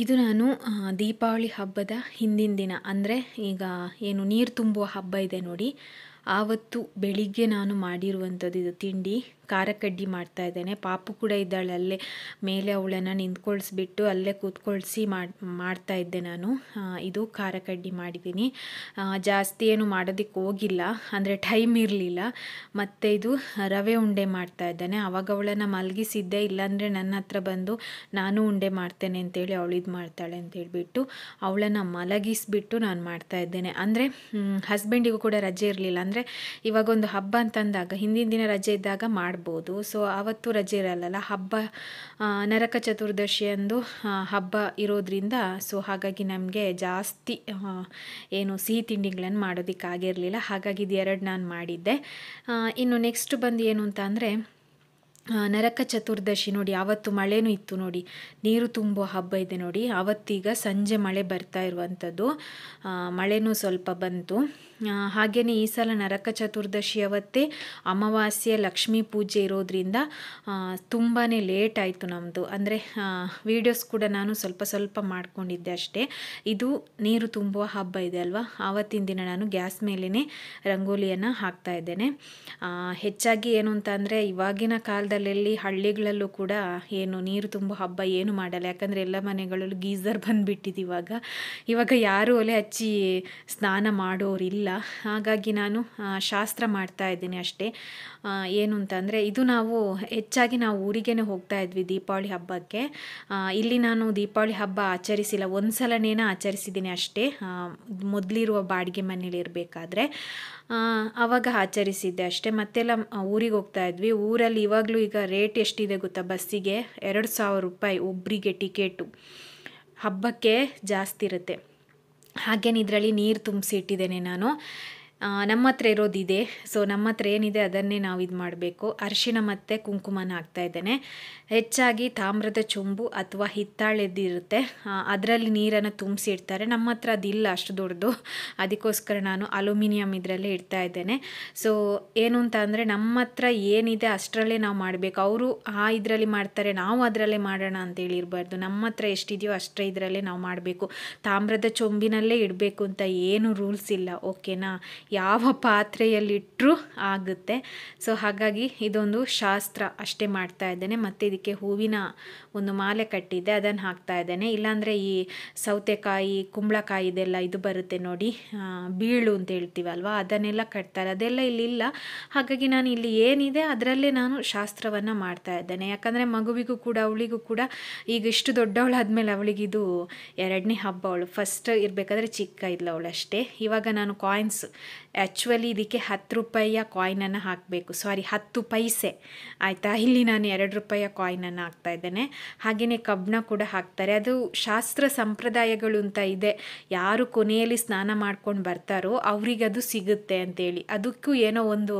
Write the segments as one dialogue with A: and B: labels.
A: ಇದು ನಾನು ದೀಪಾವಳಿ ಹಬ್ಬದ ಹಿಂದಿನ ದಿನ ಅಂದರೆ ಈಗ ಏನು ನೀರು ತುಂಬುವ ಹಬ್ಬ ಇದೆ ನೋಡಿ ಆವತ್ತು ಬೆಳಿಗ್ಗೆ ನಾನು ಮಾಡಿರುವಂಥದ್ದು ಇದು ತಿಂಡಿ ಕಾರಕಡ್ಡಿ ಮಾಡ್ತಾ ಇದ್ದೇನೆ ಪಾಪು ಕೂಡ ಇದ್ದಾಳೆ ಅಲ್ಲೇ ಮೇಲೆ ಅವಳನ್ನು ನಿಂತ್ಕೊಳ್ಸಿಬಿಟ್ಟು ಅಲ್ಲೇ ಕೂತ್ಕೊಳ್ಸಿ ಮಾಡ್ತಾ ಇದ್ದೆ ನಾನು ಇದು ಕಾರಕಡ್ಡಿ ಮಾಡಿದ್ದೀನಿ ಜಾಸ್ತಿ ಏನು ಮಾಡೋದಕ್ಕೆ ಹೋಗಿಲ್ಲ ಅಂದರೆ ಟೈಮ್ ಇರಲಿಲ್ಲ ಮತ್ತು ಇದು ರವೆ ಉಂಡೆ ಮಾಡ್ತಾ ಇದ್ದಾನೆ ಆವಾಗ ಅವಳನ್ನು ಮಲಗಿಸಿದ್ದೆ ಇಲ್ಲಾಂದರೆ ನನ್ನ ಹತ್ರ ಬಂದು ನಾನು ಉಂಡೆ ಮಾಡ್ತೇನೆ ಅಂತೇಳಿ ಅವಳು ಇದು ಮಾಡ್ತಾಳೆ ಅಂತ ಅವಳನ್ನು ಮಲಗಿಸ್ಬಿಟ್ಟು ನಾನು ಮಾಡ್ತಾ ಇದ್ದೇನೆ ಅಂದರೆ ಹಸ್ಬೆಂಡಿಗೂ ಕೂಡ ರಜೆ ಇರಲಿಲ್ಲ ಅಂದರೆ ಇವಾಗ ಒಂದು ಹಬ್ಬ ಅಂತಂದಾಗ ಹಿಂದಿನ ದಿನ ರಜೆ ಇದ್ದಾಗ ಮಾಡ್ಬೋದು ಸೊ ಆವತ್ತು ರಜೆ ಇರಲ್ಲ ಹಬ್ಬ ನರಕ ಚತುರ್ದಶಿ ಅಂದು ಹಬ್ಬ ಇರೋದ್ರಿಂದ ಸೊ ಹಾಗಾಗಿ ನಮಗೆ ಜಾಸ್ತಿ ಏನು ಸಿಹಿ ತಿಂಡಿಗಳನ್ನು ಮಾಡೋದಕ್ಕಾಗಿರಲಿಲ್ಲ ಹಾಗಾಗಿ ಇದು ಎರಡು ನಾನು ಮಾಡಿದ್ದೆ ಇನ್ನು ನೆಕ್ಸ್ಟ್ ಬಂದು ಏನು ಅಂತ ಅಂದರೆ ನರಕ ಚತುರ್ದಶಿ ನೋಡಿ ಆವತ್ತು ಮಳೆನೂ ಇತ್ತು ನೋಡಿ ನೀರು ತುಂಬುವ ಹಬ್ಬ ಇದೆ ನೋಡಿ ಆವತ್ತೀಗ ಸಂಜೆ ಮಳೆ ಬರ್ತಾ ಇರುವಂಥದ್ದು ಮಳೆನೂ ಸ್ವಲ್ಪ ಬಂತು ಹಾಗೆಯೇ ಈ ಸಲ ನರಕ ಚತುರ್ದಶಿ ಅವತ್ತೇ ಅಮಾವಾಸ್ಯೆ ಲಕ್ಷ್ಮೀ ಪೂಜೆ ಇರೋದ್ರಿಂದ ತುಂಬಾ ಲೇಟ್ ಆಯಿತು ನಮ್ಮದು ಅಂದರೆ ವೀಡಿಯೋಸ್ ಕೂಡ ನಾನು ಸ್ವಲ್ಪ ಸ್ವಲ್ಪ ಮಾಡ್ಕೊಂಡಿದ್ದೆ ಅಷ್ಟೇ ಇದು ನೀರು ತುಂಬುವ ಹಬ್ಬ ಇದೆ ಅಲ್ವಾ ಆವತ್ತಿನ ದಿನ ನಾನು ಗ್ಯಾಸ್ ಮೇಲೇ ರಂಗೋಲಿಯನ್ನು ಹಾಕ್ತಾ ಇದ್ದೇನೆ ಹೆಚ್ಚಾಗಿ ಏನು ಅಂತ ಅಂದರೆ ಇವಾಗಿನ ಕಾಲದಲ್ಲಿ ಹಳ್ಳಿಗಳಲ್ಲೂ ಕೂಡ ಏನು ನೀರು ತುಂಬುವ ಹಬ್ಬ ಏನು ಮಾಡಲ್ಲ ಯಾಕಂದರೆ ಎಲ್ಲ ಮನೆಗಳಲ್ಲೂ ಗೀಝರ್ ಬಂದುಬಿಟ್ಟಿದೆ ಇವಾಗ ಇವಾಗ ಯಾರೂ ಒಲೆ ಹಚ್ಚಿ ಸ್ನಾನ ಮಾಡೋರಿಲ್ಲ ಹಾಗಾಗಿ ನಾನು ಶಾಸ್ತ್ರ ಮಾಡ್ತಾ ಇದ್ದೀನಿ ಅಷ್ಟೇ ಏನು ಅಂತಂದರೆ ಇದು ನಾವು ಹೆಚ್ಚಾಗಿ ನಾವು ಊರಿಗೆ ಹೋಗ್ತಾ ಇದ್ವಿ ದೀಪಾವಳಿ ಹಬ್ಬಕ್ಕೆ ಇಲ್ಲಿ ನಾನು ದೀಪಾವಳಿ ಹಬ್ಬ ಆಚರಿಸಿಲ್ಲ ಒಂದು ಸಲನೇನ ಆಚರಿಸಿದ್ದೀನಿ ಅಷ್ಟೇ ಮೊದಲಿರುವ ಬಾಡಿಗೆ ಮನೇಲಿ ಇರಬೇಕಾದ್ರೆ ಆವಾಗ ಆಚರಿಸಿದ್ದೆ ಅಷ್ಟೇ ಮತ್ತೆಲ್ಲ ಊರಿಗೆ ಹೋಗ್ತಾ ಇದ್ವಿ ಊರಲ್ಲಿ ಇವಾಗಲೂ ಈಗ ರೇಟ್ ಎಷ್ಟಿದೆ ಗೊತ್ತಾ ಬಸ್ಸಿಗೆ ಎರಡು ಸಾವಿರ ರೂಪಾಯಿ ಒಬ್ಬರಿಗೆ ಟಿಕೆಟು ಹಬ್ಬಕ್ಕೆ ಜಾಸ್ತಿ ಇರುತ್ತೆ ಹಾಗೇನೇ ಇದರಲ್ಲಿ ನೀರು ತುಂಬಿಸಿ ಇಟ್ಟಿದ್ದೇನೆ ನಾನು ನಮ್ಮ ಹತ್ರ ಇರೋದಿದೆ ಸೊ ನಮ್ಮ ಹತ್ರ ಏನಿದೆ ಅದನ್ನೇ ನಾವು ಇದು ಮಾಡಬೇಕು ಅರಿಶಿಣ ಮತ್ತು ಕುಂಕುಮನ ಹಾಕ್ತಾ ಇದ್ದೇನೆ ಹೆಚ್ಚಾಗಿ ತಾಮ್ರದ ಚೊಂಬು ಅಥವಾ ಹಿತ್ತಾಳೆದ್ದಿರುತ್ತೆ ಅದರಲ್ಲಿ ನೀರನ್ನು ತುಂಬಿಸಿ ಇಡ್ತಾರೆ ನಮ್ಮ ಹತ್ರ ಅದಿಲ್ಲ ಅಷ್ಟು ದೊಡ್ಡದು ಅದಕ್ಕೋಸ್ಕರ ನಾನು ಅಲ್ಯೂಮಿನಿಯಂ ಇದರಲ್ಲೇ ಇಡ್ತಾ ಇದ್ದೇನೆ ಸೊ ಏನು ಅಂತ ಅಂದರೆ ನಮ್ಮ ಹತ್ರ ಏನಿದೆ ಅಷ್ಟರಲ್ಲೇ ನಾವು ಮಾಡಬೇಕು ಅವರು ಆ ಇದರಲ್ಲಿ ಮಾಡ್ತಾರೆ ನಾವು ಅದರಲ್ಲೇ ಮಾಡೋಣ ಅಂತೇಳಿ ಇರಬಾರ್ದು ನಮ್ಮ ಹತ್ರ ಎಷ್ಟಿದೆಯೋ ಅಷ್ಟೇ ಇದರಲ್ಲೇ ನಾವು ಮಾಡಬೇಕು ತಾಮ್ರದ ಚೊಂಬಿನಲ್ಲೇ ಇಡಬೇಕು ಅಂತ ಏನು ರೂಲ್ಸ್ ಇಲ್ಲ ಓಕೆನಾ ಯಾವ ಪಾತ್ರೆಯಲ್ಲಿಟ್ಟರೂ ಆಗುತ್ತೆ ಸೊ ಹಾಗಾಗಿ ಇದೊಂದು ಶಾಸ್ತ್ರ ಅಷ್ಟೇ ಮಾಡ್ತಾ ಇದ್ದೇನೆ ಮತ್ತು ಇದಕ್ಕೆ ಹೂವಿನ ಒಂದು ಮಾಲೆ ಕಟ್ಟಿದ್ದೆ ಅದನ್ನು ಹಾಕ್ತಾ ಇದ್ದೇನೆ ಇಲ್ಲಾಂದರೆ ಈ ಸೌತೆಕಾಯಿ ಕುಂಬಳಕಾಯಿ ಇದೆಲ್ಲ ಇದು ಬರುತ್ತೆ ನೋಡಿ ಬೀಳು ಅಂತ ಹೇಳ್ತೀವಲ್ವ ಅದನ್ನೆಲ್ಲ ಕಟ್ತಾರೆ ಅದೆಲ್ಲ ಇಲ್ಲಿಲ್ಲ ಹಾಗಾಗಿ ನಾನು ಇಲ್ಲಿ ಏನಿದೆ ಅದರಲ್ಲೇ ನಾನು ಶಾಸ್ತ್ರವನ್ನು ಮಾಡ್ತಾ ಇದ್ದೇನೆ ಯಾಕಂದರೆ ಮಗುವಿಗೂ ಕೂಡ ಅವಳಿಗೂ ಕೂಡ ಈಗ ಇಷ್ಟು ದೊಡ್ಡವಳಾದಮೇಲೆ ಅವಳಿಗಿದು ಎರಡನೇ ಹಬ್ಬ ಅವಳು ಫಸ್ಟ್ ಇರಬೇಕಾದ್ರೆ ಚಿಕ್ಕ ಇದ್ಲು ಅವಳಷ್ಟೇ ಇವಾಗ ನಾನು ಕಾಯಿನ್ಸ್ ಆ್ಯಕ್ಚುಲಿ ಇದಕ್ಕೆ ಹತ್ತು ರೂಪಾಯಿಯ ಕಾಯಿನನ್ನು ಹಾಕಬೇಕು ಸಾರಿ ಹತ್ತು ಪೈಸೆ ಆಯಿತಾ ಇಲ್ಲಿ ನಾನು ಎರಡು ರೂಪಾಯಿಯ ಕಾಯಿನನ್ನು ಹಾಕ್ತಾ ಇದ್ದೇನೆ ಹಾಗೆಯೇ ಕಬ್ಬಣ ಕೂಡ ಹಾಕ್ತಾರೆ ಅದು ಶಾಸ್ತ್ರ ಸಂಪ್ರದಾಯಗಳು ಅಂತ ಇದೆ ಯಾರು ಕೊನೆಯಲ್ಲಿ ಸ್ನಾನ ಮಾಡ್ಕೊಂಡು ಬರ್ತಾರೋ ಅವರಿಗೆ ಅದು ಸಿಗುತ್ತೆ ಅಂತೇಳಿ ಅದಕ್ಕೂ ಏನೋ ಒಂದು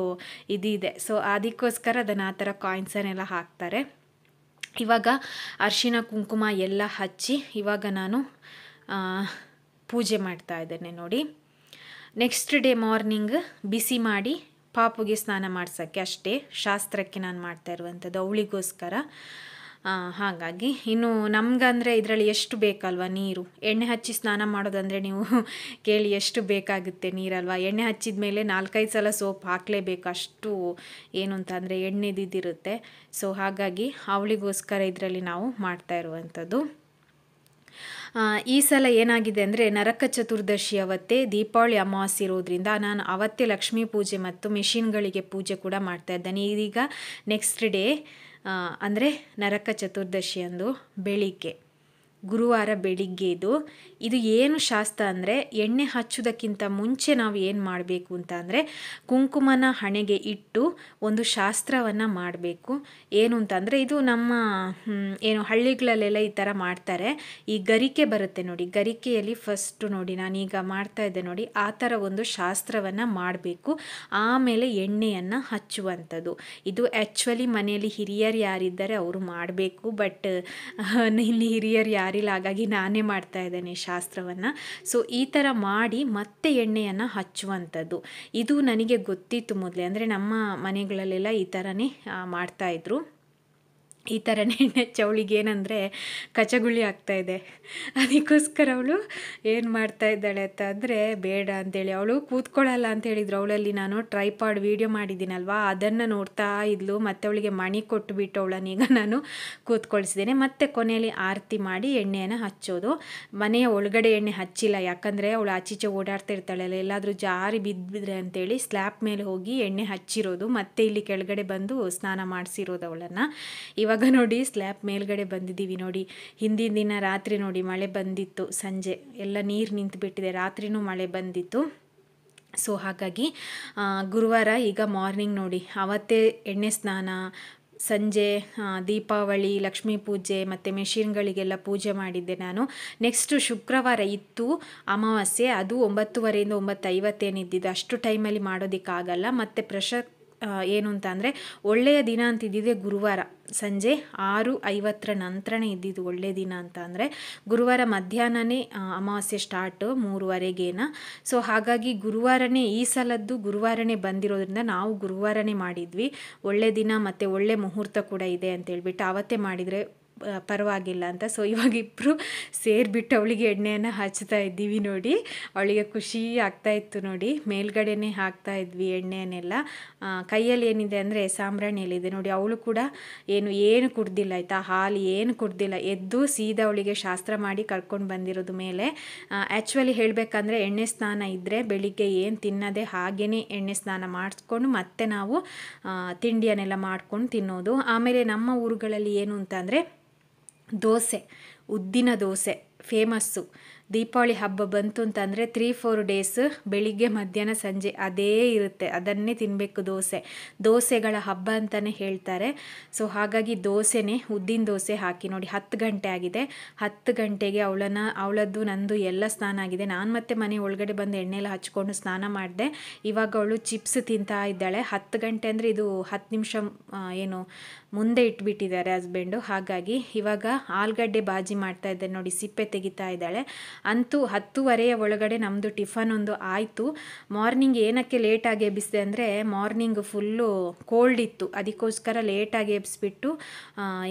A: ಇದಿದೆ ಸೊ ಅದಕ್ಕೋಸ್ಕರ ಅದನ್ನು ಆ ಥರ ಕಾಯಿನ್ಸನ್ನೆಲ್ಲ ಹಾಕ್ತಾರೆ ಇವಾಗ ಅರಿಶಿನ ಕುಂಕುಮ ಎಲ್ಲ ಹಚ್ಚಿ ಇವಾಗ ನಾನು ಪೂಜೆ ಮಾಡ್ತಾ ಇದ್ದೇನೆ ನೋಡಿ ನೆಕ್ಸ್ಟ್ ಡೇ ಮಾರ್ನಿಂಗ್ ಬಿಸಿ ಮಾಡಿ ಪಾಪುಗೆ ಸ್ನಾನ ಮಾಡ್ಸೋಕ್ಕೆ ಅಷ್ಟೇ ಶಾಸ್ತ್ರಕ್ಕೆ ನಾನು ಮಾಡ್ತಾ ಇರುವಂಥದ್ದು ಅವಳಿಗೋಸ್ಕರ ಹಾಗಾಗಿ ಇನ್ನು ನಮಗಂದರೆ ಇದರಲ್ಲಿ ಎಷ್ಟು ಬೇಕಲ್ವ ನೀರು ಎಣ್ಣೆ ಹಚ್ಚಿ ಸ್ನಾನ ಮಾಡೋದಂದರೆ ನೀವು ಕೇಳಿ ಎಷ್ಟು ಬೇಕಾಗುತ್ತೆ ನೀರಲ್ವಾ ಎಣ್ಣೆ ಹಚ್ಚಿದ ಮೇಲೆ ನಾಲ್ಕೈದು ಸಲ ಸೋಪ್ ಹಾಕಲೇಬೇಕು ಅಷ್ಟು ಏನು ಅಂದರೆ ಎಣ್ಣೆದಿದ್ದಿರುತ್ತೆ ಸೊ ಹಾಗಾಗಿ ಅವಳಿಗೋಸ್ಕರ ಇದರಲ್ಲಿ ನಾವು ಮಾಡ್ತಾ ಇರುವಂಥದ್ದು ಈ ಸಲ ಏನಾಗಿದೆ ಅಂದರೆ ನರಕ ಚತುರ್ದಶಿ ಅವತ್ತೇ ದೀಪಾವಳಿ ಅಮಾವಾಸ್ಯ ಇರೋದ್ರಿಂದ ನಾನು ಅವತ್ತೇ ಲಕ್ಷ್ಮೀ ಪೂಜೆ ಮತ್ತು ಮೆಷಿನ್ಗಳಿಗೆ ಪೂಜೆ ಕೂಡ ಮಾಡ್ತಾ ಇದ್ದೇನೆ ಇದೀಗ ನೆಕ್ಸ್ಟ್ ಡೇ ಅಂದರೆ ನರಕ ಚತುರ್ದಶಿಯಂದು ಬೆಳಿಗ್ಗೆ ಗುರುವಾರ ಬೆಳಿಗ್ಗೆದು ಇದು ಏನು ಶಾಸ್ತ್ರ ಅಂದರೆ ಎಣ್ಣೆ ಹಚ್ಚೋದಕ್ಕಿಂತ ಮುಂಚೆ ನಾವು ಏನು ಮಾಡಬೇಕು ಅಂತ ಅಂದರೆ ಕುಂಕುಮನ ಹಣೆಗೆ ಇಟ್ಟು ಒಂದು ಶಾಸ್ತ್ರವನ್ನು ಮಾಡಬೇಕು ಏನು ಅಂತಂದರೆ ಇದು ನಮ್ಮ ಏನು ಹಳ್ಳಿಗಳಲ್ಲೆಲ್ಲ ಈ ಥರ ಮಾಡ್ತಾರೆ ಈ ಗರಿಕೆ ಬರುತ್ತೆ ನೋಡಿ ಗರಿಕೆಯಲ್ಲಿ ಫಸ್ಟು ನೋಡಿ ನಾನೀಗ ಮಾಡ್ತಾ ಇದ್ದೆ ನೋಡಿ ಆ ಥರ ಒಂದು ಶಾಸ್ತ್ರವನ್ನು ಮಾಡಬೇಕು ಆಮೇಲೆ ಎಣ್ಣೆಯನ್ನು ಹಚ್ಚುವಂಥದ್ದು ಇದು ಆ್ಯಕ್ಚುಲಿ ಮನೆಯಲ್ಲಿ ಹಿರಿಯರು ಯಾರಿದ್ದಾರೆ ಅವರು ಮಾಡಬೇಕು ಬಟ್ ಇಲ್ಲಿ ಹಿರಿಯರು ಯಾರು ಯಾರಿಲ್ಲ ಹಾಗಾಗಿ ನಾನೇ ಮಾಡ್ತಾ ಇದ್ದೇನೆ ಶಾಸ್ತ್ರವನ್ನು ಸೊ ಈ ಥರ ಮಾಡಿ ಮತ್ತೆ ಎಣ್ಣೆಯನ್ನು ಹಚ್ಚುವಂಥದ್ದು ಇದು ನನಗೆ ಗೊತ್ತಿತ್ತು ಮೊದಲೇ ಅಂದರೆ ನಮ್ಮ ಮನೆಗಳಲ್ಲೆಲ್ಲ ಈ ಥರನೇ ಮಾಡ್ತಾಯಿದ್ರು ಈ ಥರನೇ ಚೌಳಿಗೆ ಏನಂದರೆ ಕಚಗುಳಿ ಆಗ್ತಾ ಇದೆ ಅದಕ್ಕೋಸ್ಕರ ಅವಳು ಏನು ಮಾಡ್ತಾ ಇದ್ದಾಳೆ ಅಂತ ಅಂದರೆ ಬೇಡ ಅಂತೇಳಿ ಅವಳು ಕೂತ್ಕೊಳ್ಳಲ್ಲ ಅಂತ ಹೇಳಿದ್ರು ಅವಳಲ್ಲಿ ನಾನು ಟ್ರೈಪಾಡ್ ವೀಡಿಯೋ ಮಾಡಿದ್ದೀನಲ್ವಾ ಅದನ್ನು ನೋಡ್ತಾ ಇದ್ಲು ಮತ್ತೆ ಅವಳಿಗೆ ಮಣಿ ಕೊಟ್ಟುಬಿಟ್ಟು ಅವಳನ್ನ ಈಗ ನಾನು ಕೂತ್ಕೊಳ್ಸಿದ್ದೇನೆ ಮತ್ತೆ ಕೊನೆಯಲ್ಲಿ ಆರತಿ ಮಾಡಿ ಎಣ್ಣೆಯನ್ನು ಹಚ್ಚೋದು ಮನೆಯ ಒಳಗಡೆ ಎಣ್ಣೆ ಹಚ್ಚಿಲ್ಲ ಯಾಕಂದರೆ ಅವಳು ಆಚೀಚೆ ಓಡಾಡ್ತಾ ಅಲ್ಲ ಎಲ್ಲಾದರೂ ಜಾರಿ ಬಿದ್ದಿದ್ರೆ ಅಂತೇಳಿ ಸ್ಲ್ಯಾಪ್ ಮೇಲೆ ಹೋಗಿ ಎಣ್ಣೆ ಹಚ್ಚಿರೋದು ಮತ್ತೆ ಇಲ್ಲಿ ಕೆಳಗಡೆ ಬಂದು ಸ್ನಾನ ಮಾಡಿಸಿರೋದು ಅವಳನ್ನು ಇವಾಗ ಇವಾಗ ನೋಡಿ ಸ್ಲ್ಯಾಬ್ ಮೇಲ್ಗಡೆ ಬಂದಿದ್ದೀವಿ ನೋಡಿ ಹಿಂದಿನ ದಿನ ರಾತ್ರಿ ನೋಡಿ ಮಳೆ ಬಂದಿತ್ತು ಸಂಜೆ ಎಲ್ಲ ನೀರು ನಿಂತುಬಿಟ್ಟಿದೆ ರಾತ್ರಿನೂ ಮಳೆ ಬಂದಿತ್ತು ಸೊ ಹಾಗಾಗಿ ಗುರುವಾರ ಈಗ ಮಾರ್ನಿಂಗ್ ನೋಡಿ ಅವತ್ತೇ ಎಣ್ಣೆ ಸ್ನಾನ ಸಂಜೆ ದೀಪಾವಳಿ ಲಕ್ಷ್ಮೀ ಪೂಜೆ ಮತ್ತು ಮೆಷಿನ್ಗಳಿಗೆಲ್ಲ ಪೂಜೆ ಮಾಡಿದ್ದೆ ನಾನು ನೆಕ್ಸ್ಟು ಶುಕ್ರವಾರ ಇತ್ತು ಅಮಾವಾಸ್ಯೆ ಅದು ಒಂಬತ್ತುವರೆಯಿಂದ ಒಂಬತ್ತೈವತ್ತೇನಿದ್ದಿದ್ದು ಅಷ್ಟು ಟೈಮಲ್ಲಿ ಮಾಡೋದಕ್ಕಾಗಲ್ಲ ಮತ್ತು ಪ್ರಶ ಏನು ಅಂತ ಅಂದರೆ ಒಳ್ಳೆಯ ದಿನ ಅಂತ ಇದ್ದಿದೆ ಗುರುವಾರ ಸಂಜೆ ಆರು ಐವತ್ತರ ನಂತರನೇ ಇದ್ದಿದ್ದು ಒಳ್ಳೆಯ ದಿನ ಅಂತ ಅಂದರೆ ಗುರುವಾರ ಮಧ್ಯಾಹ್ನನೇ ಅಮಾವಾಸ್ಯೆ ಸ್ಟಾರ್ಟು ಮೂರುವರೆಗೇನ ಸೊ ಹಾಗಾಗಿ ಗುರುವಾರನೇ ಈ ಸಲದ್ದು ಗುರುವಾರನೇ ಬಂದಿರೋದ್ರಿಂದ ನಾವು ಗುರುವಾರನೇ ಮಾಡಿದ್ವಿ ಒಳ್ಳೆಯ ದಿನ ಮತ್ತು ಒಳ್ಳೆ ಮುಹೂರ್ತ ಕೂಡ ಇದೆ ಅಂತ ಹೇಳ್ಬಿಟ್ಟು ಆವತ್ತೇ ಮಾಡಿದರೆ ಪರವಾಗಿಲ್ಲ ಅಂತ ಸೊ ಇವಾಗ ಇಬ್ಬರು ಸೇರಿಬಿಟ್ಟು ಅವಳಿಗೆ ಎಣ್ಣೆಯನ್ನು ಹಚ್ತಾ ಇದ್ದೀವಿ ನೋಡಿ ಅವಳಿಗೆ ಖುಷಿ ಆಗ್ತಾ ಇತ್ತು ನೋಡಿ ಮೇಲ್ಗಡೆನೇ ಹಾಕ್ತಾ ಇದ್ವಿ ಎಣ್ಣೆಯನ್ನೆಲ್ಲ ಕೈಯಲ್ಲಿ ಏನಿದೆ ಅಂದರೆ ಸಾಂಬ್ರಾಣಿ ನೋಡಿ ಅವಳು ಕೂಡ ಏನು ಏನು ಕುಡ್ದಿಲ್ಲ ಆಯಿತಾ ಹಾಲು ಏನು ಕುಡ್ದಿಲ್ಲ ಎದ್ದು ಸೀದಾ ಅವಳಿಗೆ ಶಾಸ್ತ್ರ ಮಾಡಿ ಕರ್ಕೊಂಡು ಬಂದಿರೋದು ಮೇಲೆ ಆ್ಯಕ್ಚುಲಿ ಹೇಳಬೇಕಂದ್ರೆ ಎಣ್ಣೆ ಸ್ನಾನ ಇದ್ದರೆ ಬೆಳಿಗ್ಗೆ ಏನು ತಿನ್ನೋದೇ ಹಾಗೇ ಎಣ್ಣೆ ಸ್ನಾನ ಮಾಡಿಸ್ಕೊಂಡು ಮತ್ತೆ ನಾವು ತಿಂಡಿಯನ್ನೆಲ್ಲ ಮಾಡ್ಕೊಂಡು ತಿನ್ನೋದು ಆಮೇಲೆ ನಮ್ಮ ಊರುಗಳಲ್ಲಿ ಏನು ಅಂದರೆ ದೋಸೆ ಉದ್ದಿನ ದೋಸೆ ಫೇಮಸ್ಸು ದೀಪಾವಳಿ ಹಬ್ಬ ಬಂತು ಅಂತಂದರೆ ತ್ರೀ ಫೋರ್ ಡೇಸ್ ಬೆಳಿಗ್ಗೆ ಮಧ್ಯಾಹ್ನ ಸಂಜೆ ಅದೇ ಇರುತ್ತೆ ಅದನ್ನೇ ತಿನ್ನಬೇಕು ದೋಸೆ ದೋಸೆಗಳ ಹಬ್ಬ ಅಂತಲೇ ಹೇಳ್ತಾರೆ ಸೊ ಹಾಗಾಗಿ ದೋಸೆನೇ ಉದ್ದಿನ ದೋಸೆ ಹಾಕಿ ನೋಡಿ ಹತ್ತು ಗಂಟೆ ಆಗಿದೆ ಹತ್ತು ಗಂಟೆಗೆ ಅವಳನ್ನ ಅವಳದ್ದು ನಂದು ಎಲ್ಲ ಸ್ನಾನ ಆಗಿದೆ ನಾನು ಮತ್ತೆ ಮನೆ ಒಳಗಡೆ ಬಂದು ಎಣ್ಣೆಲ್ಲ ಹಚ್ಕೊಂಡು ಸ್ನಾನ ಮಾಡಿದೆ ಇವಾಗ ಅವಳು ಚಿಪ್ಸ್ ತಿಂತಾ ಇದ್ದಾಳೆ ಹತ್ತು ಗಂಟೆ ಅಂದರೆ ಇದು ಹತ್ತು ನಿಮಿಷ ಏನು ಮುಂದೆ ಇಟ್ಬಿಟ್ಟಿದ್ದಾರೆ ಹಸ್ಬೆಂಡು ಹಾಗಾಗಿ ಇವಾಗ ಆಲೂಗಡ್ಡೆ ಬಾಜಿ ಮಾಡ್ತಾ ಇದ್ದಾರೆ ನೋಡಿ ಸಿಪ್ಪೆ ತೆಗಿತಾ ಇದ್ದಾಳೆ ಅಂತೂ ಹತ್ತುವರೆಯ ಒಳಗಡೆ ನಮ್ಮದು ಟಿಫನ್ ಒಂದು ಆಯಿತು ಮಾರ್ನಿಂಗ್ ಏನಕ್ಕೆ ಲೇಟಾಗಿ ಎಬ್ಬಿಸಿದೆ ಅಂದರೆ ಮಾರ್ನಿಂಗ್ ಫುಲ್ಲು ಕೋಲ್ಡ್ ಇತ್ತು ಅದಕ್ಕೋಸ್ಕರ ಲೇಟಾಗಿ ಎಬ್ಬಿಸ್ಬಿಟ್ಟು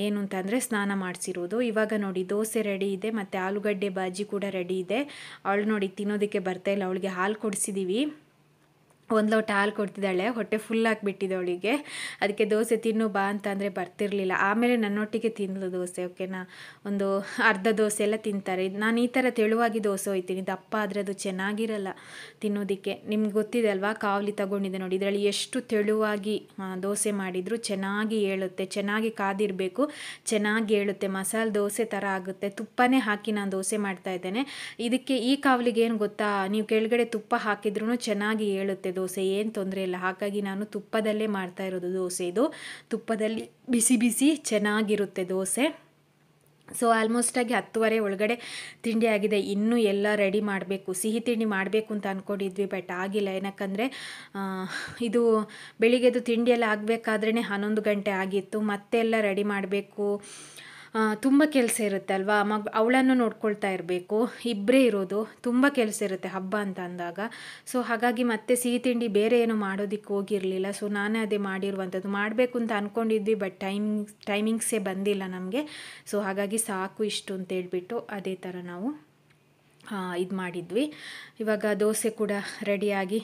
A: ಏನು ಅಂತಂದರೆ ಸ್ನಾನ ಮಾಡಿಸಿರೋದು ಇವಾಗ ನೋಡಿ ದೋಸೆ ರೆಡಿ ಇದೆ ಮತ್ತು ಆಲೂಗಡ್ಡೆ ಬಾಜಿ ಕೂಡ ರೆಡಿ ಇದೆ ಅವಳು ನೋಡಿ ತಿನ್ನೋದಕ್ಕೆ ಬರ್ತಾಯಿಲ್ಲ ಅವಳಿಗೆ ಹಾಲು ಕೊಡಿಸಿದ್ದೀವಿ ಒಂದು ಲೋಟ ಹಾಲು ಕೊಡ್ತಿದ್ದಾಳೆ ಹೊಟ್ಟೆ ಫುಲ್ ಆಗಿಬಿಟ್ಟಿದೆ ಅವಳಿಗೆ ಅದಕ್ಕೆ ದೋಸೆ ತಿನ್ನು ಬಾ ಅಂತ ಅಂದರೆ ಬರ್ತಿರ್ಲಿಲ್ಲ ಆಮೇಲೆ ನನ್ನೊಟ್ಟಿಗೆ ತಿಂದಳು ದೋಸೆ ಓಕೆನಾ ಒಂದು ಅರ್ಧ ದೋಸೆ ಎಲ್ಲ ತಿಂತಾರೆ ನಾನು ಈ ಥರ ತೆಳುವಾಗಿ ದೋಸೆ ಹೋಯ್ತೀನಿ ದಪ್ಪ ಆದರೆ ಅದು ಚೆನ್ನಾಗಿರಲ್ಲ ತಿನ್ನೋದಕ್ಕೆ ನಿಮ್ಗೆ ಗೊತ್ತಿದೆ ಅಲ್ವಾ ಕಾವಲಿ ತಗೊಂಡಿದೆ ನೋಡಿ ಇದರಲ್ಲಿ ಎಷ್ಟು ತೆಳುವಾಗಿ ದೋಸೆ ಮಾಡಿದರೂ ಚೆನ್ನಾಗಿ ಹೇಳುತ್ತೆ ಚೆನ್ನಾಗಿ ಕಾದಿರಬೇಕು ಚೆನ್ನಾಗಿ ಹೇಳುತ್ತೆ ಮಸಾಲೆ ದೋಸೆ ಥರ ಆಗುತ್ತೆ ತುಪ್ಪನೇ ಹಾಕಿ ನಾನು ದೋಸೆ ಮಾಡ್ತಾ ಇದ್ದೇನೆ ಇದಕ್ಕೆ ಈ ಕಾವಲಿಗೆ ಏನು ಗೊತ್ತಾ ನೀವು ಕೆಳಗಡೆ ತುಪ್ಪ ಹಾಕಿದ್ರು ಚೆನ್ನಾಗಿ ಏಳುತ್ತೆ ದೋಸೆ ಏನು ತೊಂದರೆ ಇಲ್ಲ ಹಾಗಾಗಿ ನಾನು ತುಪ್ಪದಲ್ಲೇ ಮಾಡ್ತಾ ಇರೋದು ದೋಸೆ ಇದು ತುಪ್ಪದಲ್ಲಿ ಬಿಸಿ ಬಿಸಿ ಚೆನ್ನಾಗಿರುತ್ತೆ ದೋಸೆ ಸೊ ಆಲ್ಮೋಸ್ಟಾಗಿ ಹತ್ತುವರೆ ಒಳಗಡೆ ತಿಂಡಿ ಆಗಿದೆ ಇನ್ನೂ ಎಲ್ಲ ರೆಡಿ ಮಾಡಬೇಕು ಸಿಹಿ ತಿಂಡಿ ಮಾಡಬೇಕು ಅಂತ ಅಂದ್ಕೊಂಡಿದ್ವಿ ಬಟ್ ಆಗಿಲ್ಲ ಏನಕ್ಕಂದರೆ ಇದು ಬೆಳಿಗ್ಗೆದು ತಿಂಡಿಯೆಲ್ಲ ಆಗಬೇಕಾದ್ರೇ ಹನ್ನೊಂದು ಗಂಟೆ ಆಗಿತ್ತು ಮತ್ತೆಲ್ಲ ರೆಡಿ ಮಾಡಬೇಕು ತುಂಬ ಕೆಲಸ ಇರುತ್ತೆ ಅಲ್ವಾ ಮಗ ಅವಳನ್ನು ನೋಡ್ಕೊಳ್ತಾ ಇರಬೇಕು ಇಬ್ಬರೇ ಇರೋದು ತುಂಬ ಕೆಲಸ ಇರುತ್ತೆ ಹಬ್ಬ ಅಂತ ಅಂದಾಗ ಸೊ ಹಾಗಾಗಿ ಮತ್ತೆ ಸಿಹಿ ತಿಂಡಿ ಬೇರೆ ಏನು ಮಾಡೋದಕ್ಕೆ ಹೋಗಿರಲಿಲ್ಲ ಸೊ ನಾನೇ ಅದೇ ಮಾಡಿರುವಂಥದ್ದು ಮಾಡಬೇಕು ಅಂತ ಅಂದ್ಕೊಂಡಿದ್ವಿ ಬಟ್ ಟೈಮಿಂಗ್ ಟೈಮಿಂಗ್ಸೇ ಬಂದಿಲ್ಲ ನಮಗೆ ಸೊ ಹಾಗಾಗಿ ಸಾಕು ಇಷ್ಟು ಅಂತ ಹೇಳ್ಬಿಟ್ಟು ಅದೇ ಥರ ನಾವು ಇದು ಮಾಡಿದ್ವಿ ಇವಾಗ ದೋಸೆ ಕೂಡ ರೆಡಿಯಾಗಿ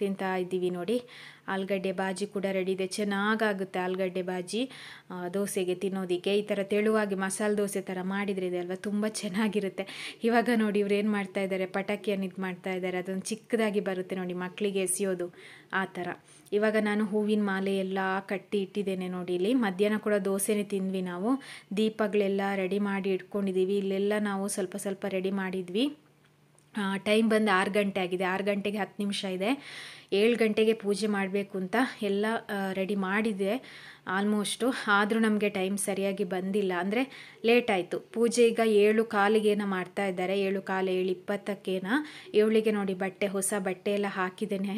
A: ತಿಂತಾ ಇದ್ದೀವಿ ನೋಡಿ ಆಲೂಗಡ್ಡೆ ಬಾಜಿ ಕೂಡ ರೆಡಿ ಇದೆ ಚೆನ್ನಾಗಾಗುತ್ತೆ ಆಲೂಗಡ್ಡೆ ಬಾಜಿ ದೋಸೆಗೆ ತಿನ್ನೋದಕ್ಕೆ ಈ ಥರ ತೆಳುವಾಗಿ ಮಸಾಲೆ ದೋಸೆ ಥರ ಮಾಡಿದರೆ ಇದೆ ಅಲ್ವಾ ತುಂಬ ಚೆನ್ನಾಗಿರುತ್ತೆ ಇವಾಗ ನೋಡಿ ಇವ್ರು ಏನು ಮಾಡ್ತಾ ಇದ್ದಾರೆ ಪಟಾಕಿಯನ್ನು ಇದು ಮಾಡ್ತಾ ಇದ್ದಾರೆ ಅದೊಂದು ಚಿಕ್ಕದಾಗಿ ಬರುತ್ತೆ ನೋಡಿ ಮಕ್ಕಳಿಗೆ ಎಸೆಯೋದು ಆ ಥರ ಇವಾಗ ನಾನು ಹೂವಿನ ಮಾಲೆ ಎಲ್ಲ ಕಟ್ಟಿ ಇಟ್ಟಿದ್ದೇನೆ ನೋಡಿ ಇಲ್ಲಿ ಮಧ್ಯಾಹ್ನ ಕೂಡ ದೋಸೆನೇ ತಿಂದ್ವಿ ನಾವು ದೀಪಗಳೆಲ್ಲ ರೆಡಿ ಮಾಡಿ ಇಟ್ಕೊಂಡಿದ್ದೀವಿ ಇಲ್ಲೆಲ್ಲ ನಾವು ಸ್ವಲ್ಪ ಸ್ವಲ್ಪ ರೆಡಿ ಮಾಡಿದ್ವಿ ಟೈಮ್ ಬಂದು ಆರು ಗಂಟೆ ಆಗಿದೆ ಆರು ಗಂಟೆಗೆ ಹತ್ತು ನಿಮಿಷ ಇದೆ ಏಳು ಗಂಟೆಗೆ ಪೂಜೆ ಮಾಡಬೇಕು ಅಂತ ಎಲ್ಲ ರೆಡಿ ಮಾಡಿದೆ ಆಲ್ಮೋಸ್ಟು ಆದರೂ ನಮಗೆ ಟೈಮ್ ಸರಿಯಾಗಿ ಬಂದಿಲ್ಲ ಅಂದರೆ ಲೇಟ್ ಆಯಿತು ಪೂಜೆ ಈಗ ಏಳು ಕಾಲಿಗೇನ ಮಾಡ್ತಾ ಇದ್ದಾರೆ ಏಳು ಕಾಲು ಏಳು ಇಪ್ಪತ್ತಕ್ಕೇನ ಏಳಿಗೆ ನೋಡಿ ಬಟ್ಟೆ ಹೊಸ ಬಟ್ಟೆ ಎಲ್ಲ ಹಾಕಿದ್ದೇನೆ